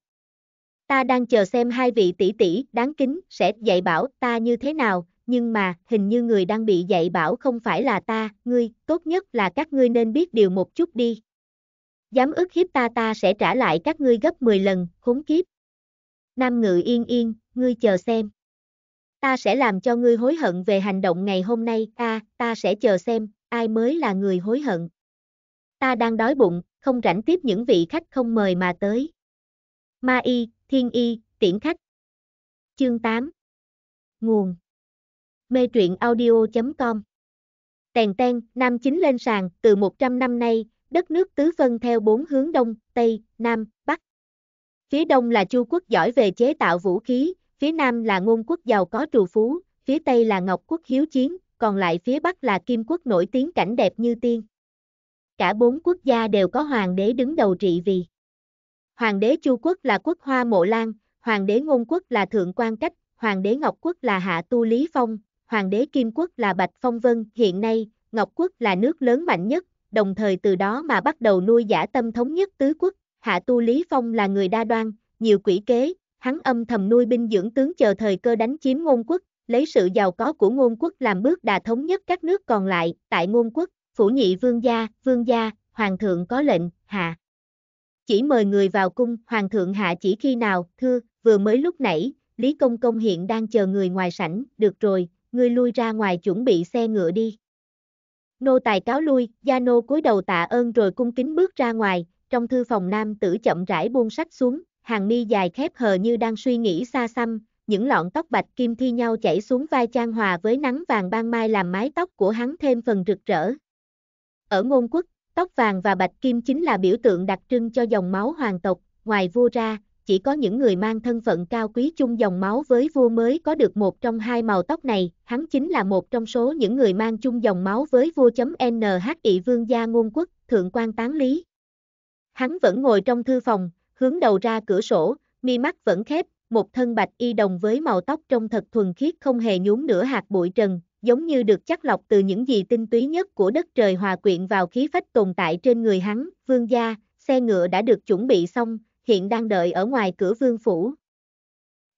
Ta đang chờ xem hai vị tỷ tỷ đáng kính sẽ dạy bảo ta như thế nào, nhưng mà hình như người đang bị dạy bảo không phải là ta, ngươi, tốt nhất là các ngươi nên biết điều một chút đi. Dám ức hiếp ta ta sẽ trả lại các ngươi gấp 10 lần, khốn kiếp. Nam ngự yên yên, ngươi chờ xem ta sẽ làm cho ngươi hối hận về hành động ngày hôm nay, Ta, ta sẽ chờ xem, ai mới là người hối hận. Ta đang đói bụng, không rảnh tiếp những vị khách không mời mà tới. Ma y, thiên y, tiễn khách. Chương 8 Nguồn Mê truyện audio.com Tèn ten, nam chính lên sàn, từ 100 năm nay, đất nước tứ phân theo bốn hướng đông, tây, nam, bắc. Phía đông là Chu quốc giỏi về chế tạo vũ khí, phía nam là ngôn quốc giàu có trù phú, phía tây là ngọc quốc hiếu chiến, còn lại phía bắc là kim quốc nổi tiếng cảnh đẹp như tiên. Cả bốn quốc gia đều có hoàng đế đứng đầu trị vì. Hoàng đế Chu quốc là quốc hoa mộ lan, hoàng đế ngôn quốc là thượng quan cách, hoàng đế ngọc quốc là hạ tu lý phong, hoàng đế kim quốc là bạch phong vân. Hiện nay, ngọc quốc là nước lớn mạnh nhất, đồng thời từ đó mà bắt đầu nuôi giả tâm thống nhất tứ quốc. Hạ tu lý phong là người đa đoan, nhiều quỷ kế, hắn âm thầm nuôi binh dưỡng tướng chờ thời cơ đánh chiếm ngôn quốc, lấy sự giàu có của ngôn quốc làm bước đà thống nhất các nước còn lại, tại ngôn quốc, phủ nhị vương gia, vương gia, hoàng thượng có lệnh, hạ. Chỉ mời người vào cung, hoàng thượng hạ chỉ khi nào, thưa, vừa mới lúc nãy, Lý Công Công hiện đang chờ người ngoài sảnh, được rồi, ngươi lui ra ngoài chuẩn bị xe ngựa đi. Nô tài cáo lui, gia nô cúi đầu tạ ơn rồi cung kính bước ra ngoài, trong thư phòng nam tử chậm rãi buông sách xuống, hàng mi dài khép hờ như đang suy nghĩ xa xăm, những lọn tóc bạch kim thi nhau chảy xuống vai trang hòa với nắng vàng ban mai làm mái tóc của hắn thêm phần rực rỡ. Ở ngôn quốc, tóc vàng và bạch kim chính là biểu tượng đặc trưng cho dòng máu hoàng tộc, ngoài vua ra, chỉ có những người mang thân phận cao quý chung dòng máu với vua mới có được một trong hai màu tóc này, hắn chính là một trong số những người mang chung dòng máu với vua.nhi vương gia ngôn quốc, thượng quan tán lý. Hắn vẫn ngồi trong thư phòng, hướng đầu ra cửa sổ, mi mắt vẫn khép, một thân bạch y đồng với màu tóc trông thật thuần khiết không hề nhúng nửa hạt bụi trần, giống như được chắc lọc từ những gì tinh túy nhất của đất trời hòa quyện vào khí phách tồn tại trên người hắn, vương gia, xe ngựa đã được chuẩn bị xong, hiện đang đợi ở ngoài cửa vương phủ.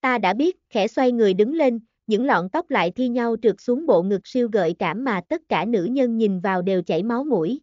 Ta đã biết, khẽ xoay người đứng lên, những lọn tóc lại thi nhau trượt xuống bộ ngực siêu gợi cảm mà tất cả nữ nhân nhìn vào đều chảy máu mũi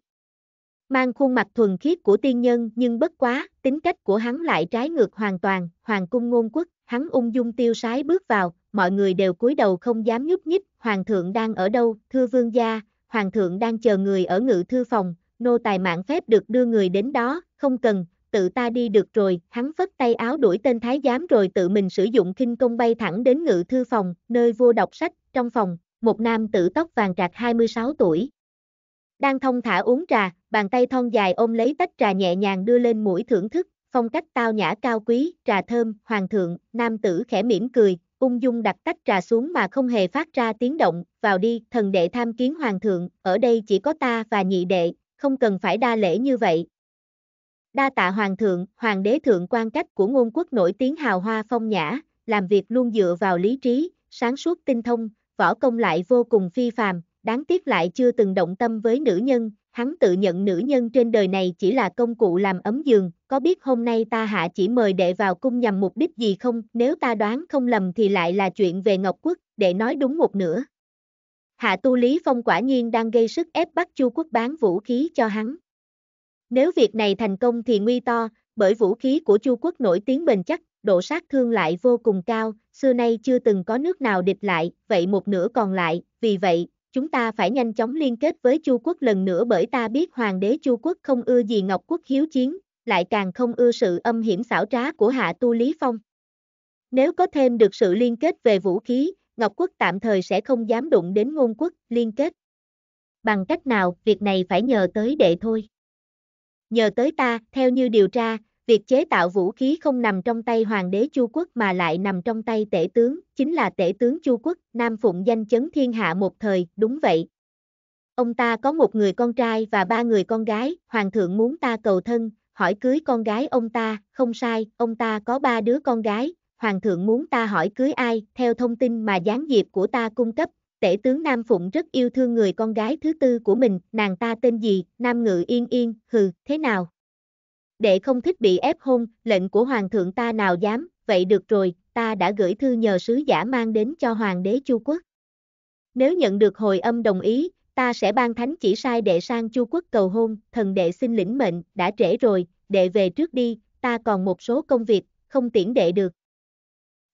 mang khuôn mặt thuần khiết của tiên nhân nhưng bất quá, tính cách của hắn lại trái ngược hoàn toàn, hoàng cung ngôn quốc, hắn ung dung tiêu sái bước vào, mọi người đều cúi đầu không dám nhúc nhích, hoàng thượng đang ở đâu, thưa vương gia, hoàng thượng đang chờ người ở ngự thư phòng, nô tài mạng phép được đưa người đến đó, không cần, tự ta đi được rồi, hắn phất tay áo đuổi tên thái giám rồi tự mình sử dụng kinh công bay thẳng đến ngự thư phòng, nơi vua đọc sách, trong phòng, một nam tử tóc vàng trạc 26 tuổi, đang thông thả uống trà, bàn tay thon dài ôm lấy tách trà nhẹ nhàng đưa lên mũi thưởng thức, phong cách tao nhã cao quý, trà thơm, hoàng thượng, nam tử khẽ mỉm cười, ung dung đặt tách trà xuống mà không hề phát ra tiếng động, vào đi, thần đệ tham kiến hoàng thượng, ở đây chỉ có ta và nhị đệ, không cần phải đa lễ như vậy. Đa tạ hoàng thượng, hoàng đế thượng quan cách của ngôn quốc nổi tiếng hào hoa phong nhã, làm việc luôn dựa vào lý trí, sáng suốt tinh thông, võ công lại vô cùng phi phàm, đáng tiếc lại chưa từng động tâm với nữ nhân, hắn tự nhận nữ nhân trên đời này chỉ là công cụ làm ấm giường, có biết hôm nay ta hạ chỉ mời đệ vào cung nhằm mục đích gì không, nếu ta đoán không lầm thì lại là chuyện về Ngọc Quốc, đệ nói đúng một nửa. Hạ tu Lý Phong quả nhiên đang gây sức ép bắt Chu Quốc bán vũ khí cho hắn. Nếu việc này thành công thì nguy to, bởi vũ khí của Chu Quốc nổi tiếng bền chắc, độ sát thương lại vô cùng cao, xưa nay chưa từng có nước nào địch lại, vậy một nửa còn lại, vì vậy, Chúng ta phải nhanh chóng liên kết với Chu quốc lần nữa bởi ta biết hoàng đế Chu quốc không ưa gì Ngọc quốc hiếu chiến, lại càng không ưa sự âm hiểm xảo trá của hạ tu Lý Phong. Nếu có thêm được sự liên kết về vũ khí, Ngọc quốc tạm thời sẽ không dám đụng đến ngôn quốc liên kết. Bằng cách nào, việc này phải nhờ tới đệ thôi. Nhờ tới ta, theo như điều tra, Việc chế tạo vũ khí không nằm trong tay hoàng đế Chu quốc mà lại nằm trong tay tể tướng, chính là tể tướng Chu quốc, Nam Phụng danh chấn thiên hạ một thời, đúng vậy. Ông ta có một người con trai và ba người con gái, hoàng thượng muốn ta cầu thân, hỏi cưới con gái ông ta, không sai, ông ta có ba đứa con gái, hoàng thượng muốn ta hỏi cưới ai, theo thông tin mà gián diệp của ta cung cấp, tể tướng Nam Phụng rất yêu thương người con gái thứ tư của mình, nàng ta tên gì, Nam Ngự Yên Yên, hừ, thế nào? Đệ không thích bị ép hôn, lệnh của hoàng thượng ta nào dám, vậy được rồi, ta đã gửi thư nhờ sứ giả mang đến cho hoàng đế Chu quốc. Nếu nhận được hồi âm đồng ý, ta sẽ ban thánh chỉ sai đệ sang Chu quốc cầu hôn, thần đệ xin lĩnh mệnh, đã trễ rồi, đệ về trước đi, ta còn một số công việc, không tiễn đệ được.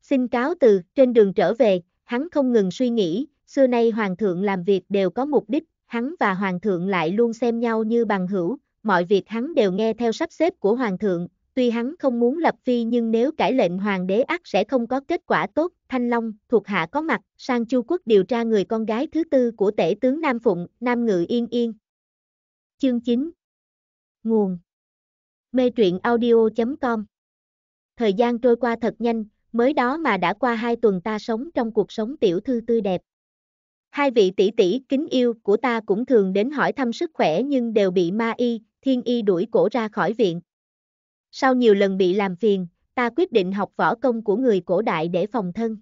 Xin cáo từ, trên đường trở về, hắn không ngừng suy nghĩ, xưa nay hoàng thượng làm việc đều có mục đích, hắn và hoàng thượng lại luôn xem nhau như bằng hữu, mọi việc hắn đều nghe theo sắp xếp của hoàng thượng, tuy hắn không muốn lập phi nhưng nếu cải lệnh hoàng đế ác sẽ không có kết quả tốt, Thanh Long, thuộc hạ có mặt, sang Chu quốc điều tra người con gái thứ tư của tể tướng Nam Phụng, Nam Ngự Yên Yên. Chương 9 Nguồn Mê truyện audio.com Thời gian trôi qua thật nhanh, mới đó mà đã qua hai tuần ta sống trong cuộc sống tiểu thư tươi đẹp. Hai vị tỷ tỷ kính yêu của ta cũng thường đến hỏi thăm sức khỏe nhưng đều bị ma y, thiên y đuổi cổ ra khỏi viện. Sau nhiều lần bị làm phiền, ta quyết định học võ công của người cổ đại để phòng thân.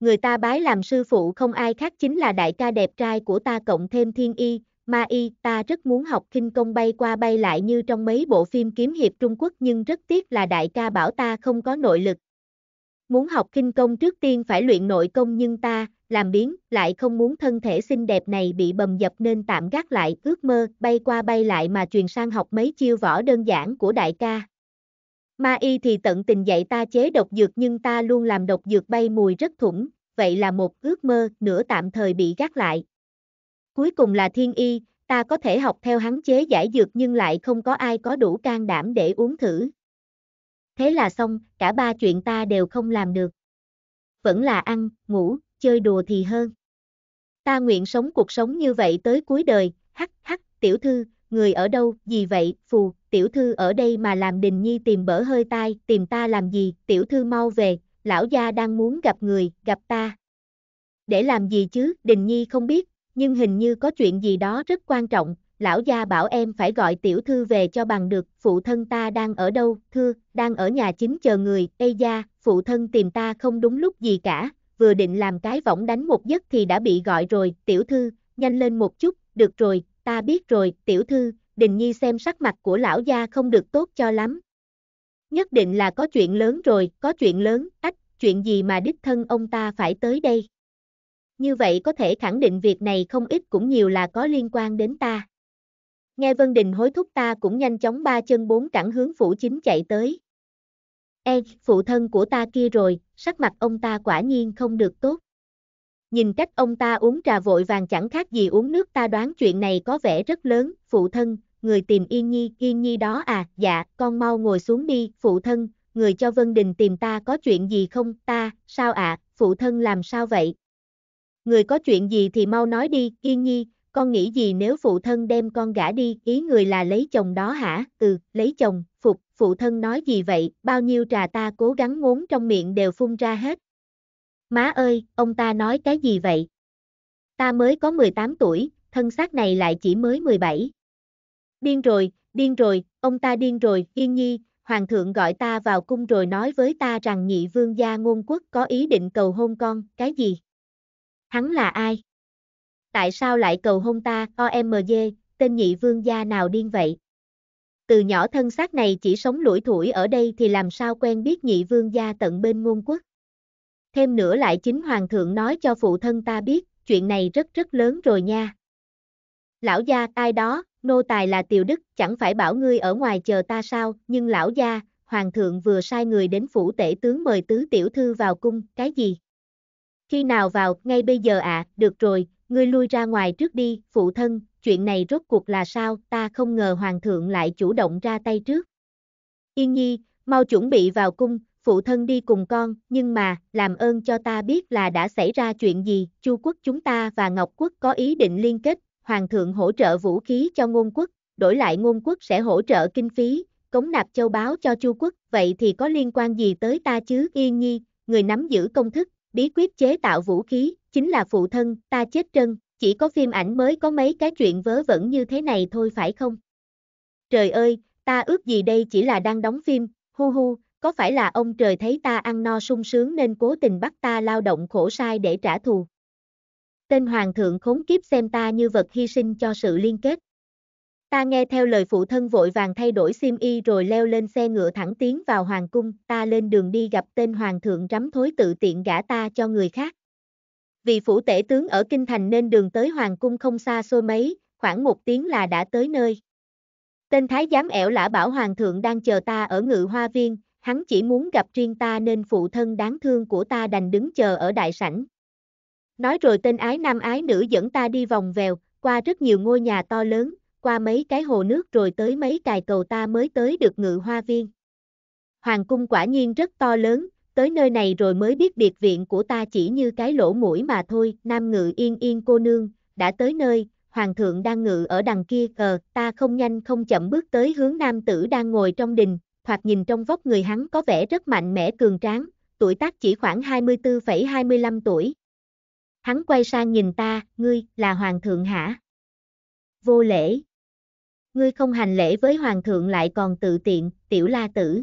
Người ta bái làm sư phụ không ai khác chính là đại ca đẹp trai của ta cộng thêm thiên y, ma y, ta rất muốn học kinh công bay qua bay lại như trong mấy bộ phim kiếm hiệp Trung Quốc nhưng rất tiếc là đại ca bảo ta không có nội lực. Muốn học kinh công trước tiên phải luyện nội công nhưng ta, làm biến, lại không muốn thân thể xinh đẹp này bị bầm dập nên tạm gác lại, ước mơ, bay qua bay lại mà truyền sang học mấy chiêu võ đơn giản của đại ca. Ma y thì tận tình dạy ta chế độc dược nhưng ta luôn làm độc dược bay mùi rất thủng, vậy là một ước mơ, nửa tạm thời bị gác lại. Cuối cùng là thiên y, ta có thể học theo hắn chế giải dược nhưng lại không có ai có đủ can đảm để uống thử. Thế là xong, cả ba chuyện ta đều không làm được. Vẫn là ăn, ngủ, chơi đùa thì hơn. Ta nguyện sống cuộc sống như vậy tới cuối đời, hắc hắc, tiểu thư, người ở đâu, gì vậy, phù, tiểu thư ở đây mà làm đình nhi tìm bở hơi tai, tìm ta làm gì, tiểu thư mau về, lão gia đang muốn gặp người, gặp ta. Để làm gì chứ, đình nhi không biết, nhưng hình như có chuyện gì đó rất quan trọng, lão gia bảo em phải gọi tiểu thư về cho bằng được, phụ thân ta đang ở đâu, thưa, đang ở nhà chính chờ người, ê gia, phụ thân tìm ta không đúng lúc gì cả, vừa định làm cái võng đánh một giấc thì đã bị gọi rồi, tiểu thư, nhanh lên một chút, được rồi, ta biết rồi, tiểu thư, đình nhi xem sắc mặt của lão gia không được tốt cho lắm. Nhất định là có chuyện lớn rồi, có chuyện lớn, ách, chuyện gì mà đích thân ông ta phải tới đây. Như vậy có thể khẳng định việc này không ít cũng nhiều là có liên quan đến ta. Nghe Vân Đình hối thúc ta cũng nhanh chóng ba chân bốn cẳng hướng phủ chính chạy tới. E, phụ thân của ta kia rồi, sắc mặt ông ta quả nhiên không được tốt. Nhìn cách ông ta uống trà vội vàng chẳng khác gì uống nước ta đoán chuyện này có vẻ rất lớn, phụ thân, người tìm Yên Nhi, Yên Nhi đó à, dạ, con mau ngồi xuống đi, phụ thân, người cho Vân Đình tìm ta có chuyện gì không, ta, sao ạ, à? phụ thân làm sao vậy? Người có chuyện gì thì mau nói đi, Yên Nhi, con nghĩ gì nếu phụ thân đem con gả đi, ý người là lấy chồng đó hả, ừ, lấy chồng, phục, phụ thân nói gì vậy, bao nhiêu trà ta cố gắng ngốn trong miệng đều phun ra hết. Má ơi, ông ta nói cái gì vậy? Ta mới có 18 tuổi, thân xác này lại chỉ mới 17. Điên rồi, điên rồi, ông ta điên rồi, yên nhi, hoàng thượng gọi ta vào cung rồi nói với ta rằng nhị vương gia ngôn quốc có ý định cầu hôn con, cái gì? Hắn là ai? tại sao lại cầu hôn ta, OMG, tên nhị vương gia nào điên vậy? Từ nhỏ thân xác này chỉ sống lủi thủi ở đây thì làm sao quen biết nhị vương gia tận bên ngôn quốc? Thêm nữa lại chính hoàng thượng nói cho phụ thân ta biết, chuyện này rất rất lớn rồi nha. Lão gia, ai đó, nô tài là tiểu đức, chẳng phải bảo ngươi ở ngoài chờ ta sao, nhưng lão gia, hoàng thượng vừa sai người đến phủ tể tướng mời tứ tiểu thư vào cung, cái gì? Khi nào vào, ngay bây giờ ạ, à, được rồi, ngươi lui ra ngoài trước đi, phụ thân, chuyện này rốt cuộc là sao, ta không ngờ hoàng thượng lại chủ động ra tay trước. Yên nhi, mau chuẩn bị vào cung, phụ thân đi cùng con, nhưng mà, làm ơn cho ta biết là đã xảy ra chuyện gì, Chu quốc chúng ta và Ngọc quốc có ý định liên kết, hoàng thượng hỗ trợ vũ khí cho ngôn quốc, đổi lại ngôn quốc sẽ hỗ trợ kinh phí, cống nạp châu báu cho Chu quốc, vậy thì có liên quan gì tới ta chứ, Yên nhi, người nắm giữ công thức, bí quyết chế tạo vũ khí, chính là phụ thân, ta chết trân, chỉ có phim ảnh mới có mấy cái chuyện vớ vẩn như thế này thôi phải không? Trời ơi, ta ước gì đây chỉ là đang đóng phim, hu hu, có phải là ông trời thấy ta ăn no sung sướng nên cố tình bắt ta lao động khổ sai để trả thù? Tên hoàng thượng khốn kiếp xem ta như vật hy sinh cho sự liên kết. Ta nghe theo lời phụ thân vội vàng thay đổi sim y rồi leo lên xe ngựa thẳng tiến vào hoàng cung, ta lên đường đi gặp tên hoàng thượng rắm thối tự tiện gả ta cho người khác vì phủ tể tướng ở Kinh Thành nên đường tới Hoàng Cung không xa xôi mấy, khoảng một tiếng là đã tới nơi. Tên thái giám ẻo lã bảo hoàng thượng đang chờ ta ở ngự hoa viên, hắn chỉ muốn gặp riêng ta nên phụ thân đáng thương của ta đành đứng chờ ở đại sảnh. Nói rồi tên ái nam ái nữ dẫn ta đi vòng vèo, qua rất nhiều ngôi nhà to lớn, qua mấy cái hồ nước rồi tới mấy cài cầu ta mới tới được ngự hoa viên. Hoàng cung quả nhiên rất to lớn, tới nơi này rồi mới biết biệt viện của ta chỉ như cái lỗ mũi mà thôi, nam ngự yên yên cô nương, đã tới nơi, hoàng thượng đang ngự ở đằng kia, cờ ta không nhanh không chậm bước tới hướng nam tử đang ngồi trong đình, thoạt nhìn trong vóc người hắn có vẻ rất mạnh mẽ cường tráng, tuổi tác chỉ khoảng 24,25 tuổi. Hắn quay sang nhìn ta, ngươi, là hoàng thượng hả? Vô lễ. Ngươi không hành lễ với hoàng thượng lại còn tự tiện, tiểu la tử.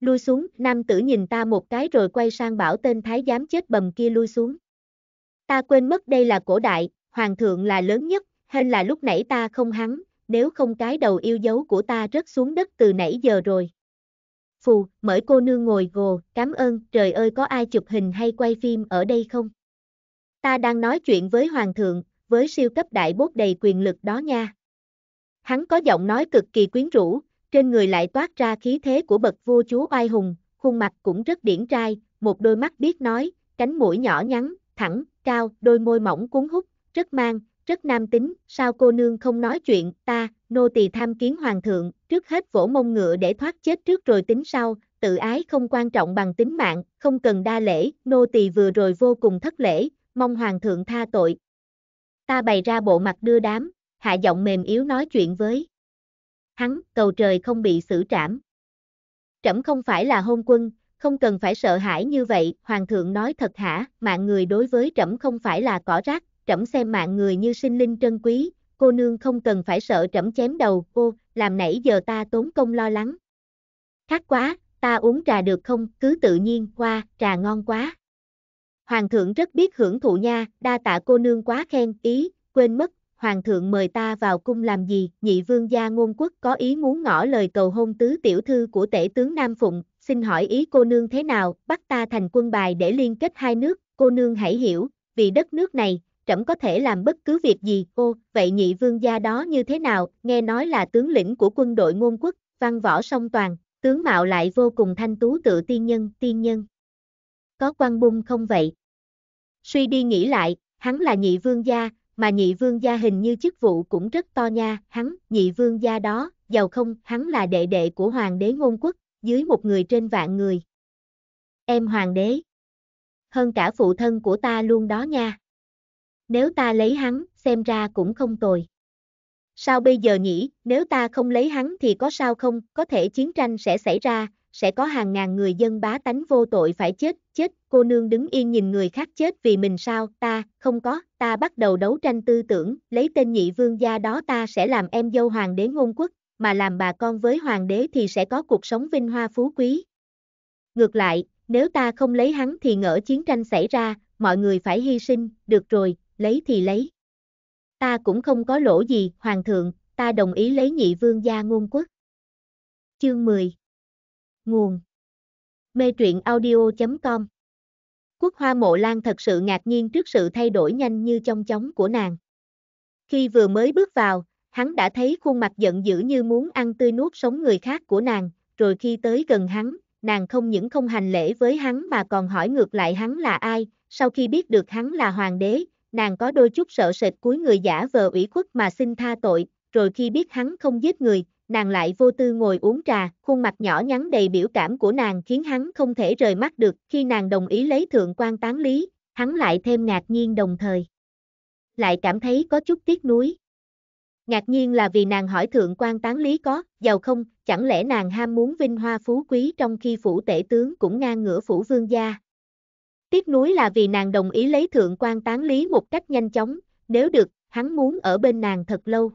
Lui xuống, nam tử nhìn ta một cái rồi quay sang bảo tên thái giám chết bầm kia lui xuống. Ta quên mất đây là cổ đại, hoàng thượng là lớn nhất, hên là lúc nãy ta không hắn, nếu không cái đầu yêu dấu của ta rớt xuống đất từ nãy giờ rồi. Phù, mời cô nương ngồi gồ, cảm ơn, trời ơi có ai chụp hình hay quay phim ở đây không? Ta đang nói chuyện với hoàng thượng, với siêu cấp đại bốt đầy quyền lực đó nha. Hắn có giọng nói cực kỳ quyến rũ, trên người lại toát ra khí thế của bậc vua chúa oai hùng, khuôn mặt cũng rất điển trai, một đôi mắt biết nói, cánh mũi nhỏ nhắn, thẳng, cao, đôi môi mỏng cuốn hút, rất mang, rất nam tính, sao cô nương không nói chuyện, ta, nô tỳ tham kiến hoàng thượng, trước hết vỗ mông ngựa để thoát chết trước rồi tính sau, tự ái không quan trọng bằng tính mạng, không cần đa lễ, nô tỳ vừa rồi vô cùng thất lễ, mong hoàng thượng tha tội. Ta bày ra bộ mặt đưa đám, hạ giọng mềm yếu nói chuyện với hắn, cầu trời không bị xử trảm. Trẫm không phải là hôn quân, không cần phải sợ hãi như vậy, hoàng thượng nói thật hả, mạng người đối với trẫm không phải là cỏ rác, trẫm xem mạng người như sinh linh trân quý, cô nương không cần phải sợ trẫm chém đầu, cô, làm nãy giờ ta tốn công lo lắng. Khát quá, ta uống trà được không, cứ tự nhiên, qua, trà ngon quá. Hoàng thượng rất biết hưởng thụ nha, đa tạ cô nương quá khen, ý, quên mất, hoàng thượng mời ta vào cung làm gì, nhị vương gia ngôn quốc có ý muốn ngỏ lời cầu hôn tứ tiểu thư của tể tướng Nam Phụng, xin hỏi ý cô nương thế nào, bắt ta thành quân bài để liên kết hai nước, cô nương hãy hiểu, vì đất nước này, trẫm có thể làm bất cứ việc gì, ô, vậy nhị vương gia đó như thế nào, nghe nói là tướng lĩnh của quân đội ngôn quốc, văn võ song toàn, tướng mạo lại vô cùng thanh tú tự tiên nhân, tiên nhân. Có quan bung không vậy? Suy đi nghĩ lại, hắn là nhị vương gia, mà nhị vương gia hình như chức vụ cũng rất to nha, hắn, nhị vương gia đó, giàu không, hắn là đệ đệ của hoàng đế ngôn quốc, dưới một người trên vạn người. Em hoàng đế, hơn cả phụ thân của ta luôn đó nha. Nếu ta lấy hắn, xem ra cũng không tồi. Sao bây giờ nhỉ, nếu ta không lấy hắn thì có sao không, có thể chiến tranh sẽ xảy ra, sẽ có hàng ngàn người dân bá tánh vô tội phải chết, chết, cô nương đứng yên nhìn người khác chết vì mình sao, ta, không có, ta bắt đầu đấu tranh tư tưởng, lấy tên nhị vương gia đó ta sẽ làm em dâu hoàng đế ngôn quốc, mà làm bà con với hoàng đế thì sẽ có cuộc sống vinh hoa phú quý. Ngược lại, nếu ta không lấy hắn thì ngỡ chiến tranh xảy ra, mọi người phải hy sinh, được rồi, lấy thì lấy. Ta cũng không có lỗ gì, hoàng thượng, ta đồng ý lấy nhị vương gia ngôn quốc. Chương 10 Nguồn Mê truyện audio.com Quốc hoa mộ lan thật sự ngạc nhiên trước sự thay đổi nhanh như trong chóng của nàng. Khi vừa mới bước vào, hắn đã thấy khuôn mặt giận dữ như muốn ăn tươi nuốt sống người khác của nàng, rồi khi tới gần hắn, nàng không những không hành lễ với hắn mà còn hỏi ngược lại hắn là ai, sau khi biết được hắn là hoàng đế, nàng có đôi chút sợ sệt cuối người giả vờ ủy khuất mà xin tha tội, rồi khi biết hắn không giết người, nàng lại vô tư ngồi uống trà, khuôn mặt nhỏ nhắn đầy biểu cảm của nàng khiến hắn không thể rời mắt được, khi nàng đồng ý lấy thượng quan tán lý, hắn lại thêm ngạc nhiên đồng thời. Lại cảm thấy có chút tiếc nuối. Ngạc nhiên là vì nàng hỏi thượng quan tán lý có, giàu không, chẳng lẽ nàng ham muốn vinh hoa phú quý trong khi phủ tể tướng cũng ngang ngửa phủ vương gia. Tiếc nuối là vì nàng đồng ý lấy thượng quan tán lý một cách nhanh chóng, nếu được, hắn muốn ở bên nàng thật lâu.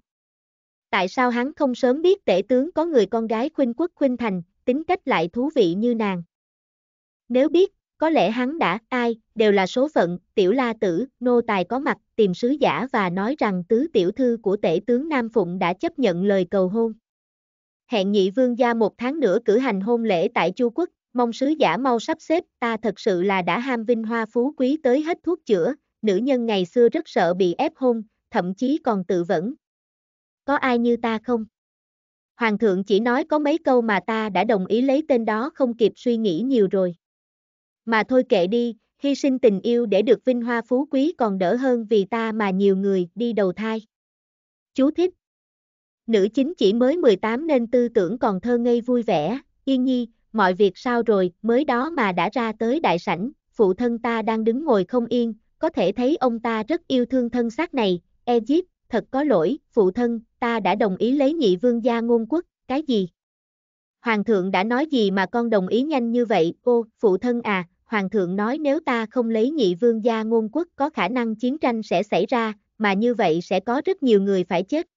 Tại sao hắn không sớm biết tể tướng có người con gái khuynh quốc khuynh thành, tính cách lại thú vị như nàng? Nếu biết, có lẽ hắn đã, ai, đều là số phận, tiểu la tử, nô tài có mặt, tìm sứ giả và nói rằng tứ tiểu thư của tể tướng Nam Phụng đã chấp nhận lời cầu hôn. Hẹn nhị vương gia một tháng nữa cử hành hôn lễ tại Chu Quốc, mong sứ giả mau sắp xếp, ta thật sự là đã ham vinh hoa phú quý tới hết thuốc chữa, nữ nhân ngày xưa rất sợ bị ép hôn, thậm chí còn tự vẫn, có ai như ta không? Hoàng thượng chỉ nói có mấy câu mà ta đã đồng ý lấy tên đó không kịp suy nghĩ nhiều rồi. Mà thôi kệ đi, hy sinh tình yêu để được vinh hoa phú quý còn đỡ hơn vì ta mà nhiều người đi đầu thai. Chú thích. Nữ chính chỉ mới 18 nên tư tưởng còn thơ ngây vui vẻ, yên nhi, mọi việc sao rồi, mới đó mà đã ra tới đại sảnh, phụ thân ta đang đứng ngồi không yên, có thể thấy ông ta rất yêu thương thân xác này, Egypt, thật có lỗi, phụ thân, ta đã đồng ý lấy nhị vương gia ngôn quốc, cái gì? Hoàng thượng đã nói gì mà con đồng ý nhanh như vậy, ô, phụ thân à, hoàng thượng nói nếu ta không lấy nhị vương gia ngôn quốc có khả năng chiến tranh sẽ xảy ra, mà như vậy sẽ có rất nhiều người phải chết.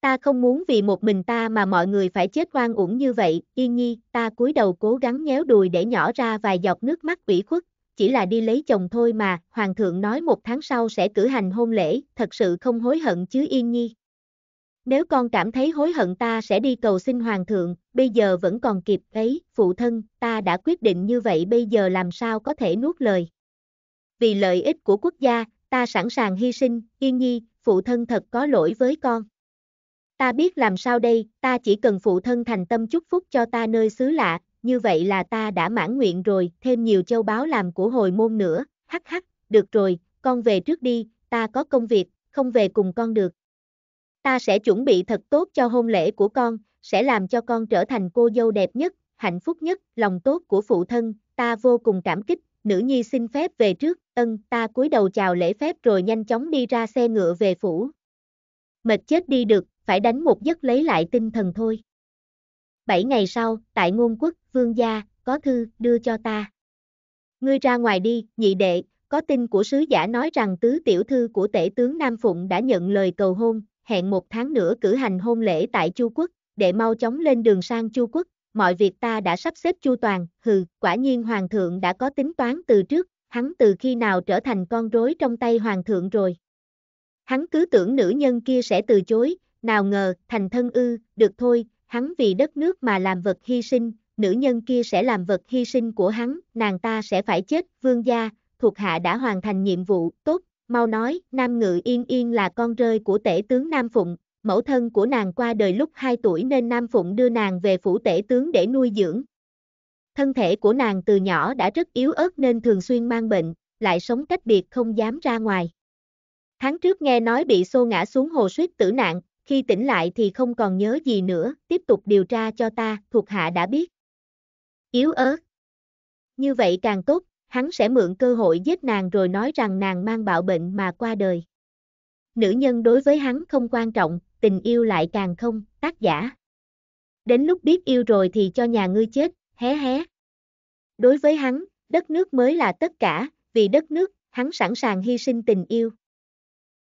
Ta không muốn vì một mình ta mà mọi người phải chết oan uổng như vậy, yên nhi, ta cúi đầu cố gắng nhéo đùi để nhỏ ra vài giọt nước mắt ủy khuất, chỉ là đi lấy chồng thôi mà, hoàng thượng nói một tháng sau sẽ cử hành hôn lễ, thật sự không hối hận chứ yên nhi. Nếu con cảm thấy hối hận ta sẽ đi cầu xin hoàng thượng, bây giờ vẫn còn kịp ấy, phụ thân, ta đã quyết định như vậy bây giờ làm sao có thể nuốt lời. Vì lợi ích của quốc gia, ta sẵn sàng hy sinh, yên nhi, phụ thân thật có lỗi với con. Ta biết làm sao đây, ta chỉ cần phụ thân thành tâm chúc phúc cho ta nơi xứ lạ, như vậy là ta đã mãn nguyện rồi, thêm nhiều châu báo làm của hồi môn nữa, hắc hắc, được rồi, con về trước đi, ta có công việc, không về cùng con được. Ta sẽ chuẩn bị thật tốt cho hôn lễ của con, sẽ làm cho con trở thành cô dâu đẹp nhất, hạnh phúc nhất, lòng tốt của phụ thân, ta vô cùng cảm kích, nữ nhi xin phép về trước, ân, ta cúi đầu chào lễ phép rồi nhanh chóng đi ra xe ngựa về phủ. Mệt chết đi được, phải đánh một giấc lấy lại tinh thần thôi. Bảy ngày sau, tại ngôn quốc, vương gia, có thư, đưa cho ta. Ngươi ra ngoài đi, nhị đệ, có tin của sứ giả nói rằng tứ tiểu thư của tể tướng Nam Phụng đã nhận lời cầu hôn, hẹn một tháng nữa cử hành hôn lễ tại Chu Quốc, để mau chóng lên đường sang Chu Quốc, mọi việc ta đã sắp xếp chu toàn, hừ, quả nhiên hoàng thượng đã có tính toán từ trước, hắn từ khi nào trở thành con rối trong tay hoàng thượng rồi. Hắn cứ tưởng nữ nhân kia sẽ từ chối, nào ngờ, thành thân ư, được thôi, hắn vì đất nước mà làm vật hy sinh, nữ nhân kia sẽ làm vật hy sinh của hắn, nàng ta sẽ phải chết, vương gia, thuộc hạ đã hoàn thành nhiệm vụ, tốt, mau nói, nam ngự yên yên là con rơi của tể tướng Nam Phụng, mẫu thân của nàng qua đời lúc 2 tuổi nên Nam Phụng đưa nàng về phủ tể tướng để nuôi dưỡng. Thân thể của nàng từ nhỏ đã rất yếu ớt nên thường xuyên mang bệnh, lại sống cách biệt không dám ra ngoài. Tháng trước nghe nói bị xô ngã xuống hồ suýt tử nạn, khi tỉnh lại thì không còn nhớ gì nữa, tiếp tục điều tra cho ta, thuộc hạ đã biết. Yếu ớt. Như vậy càng tốt, hắn sẽ mượn cơ hội giết nàng rồi nói rằng nàng mang bạo bệnh mà qua đời. Nữ nhân đối với hắn không quan trọng, tình yêu lại càng không, tác giả. Đến lúc biết yêu rồi thì cho nhà ngươi chết, hé hé. Đối với hắn, đất nước mới là tất cả, vì đất nước, hắn sẵn sàng hy sinh tình yêu.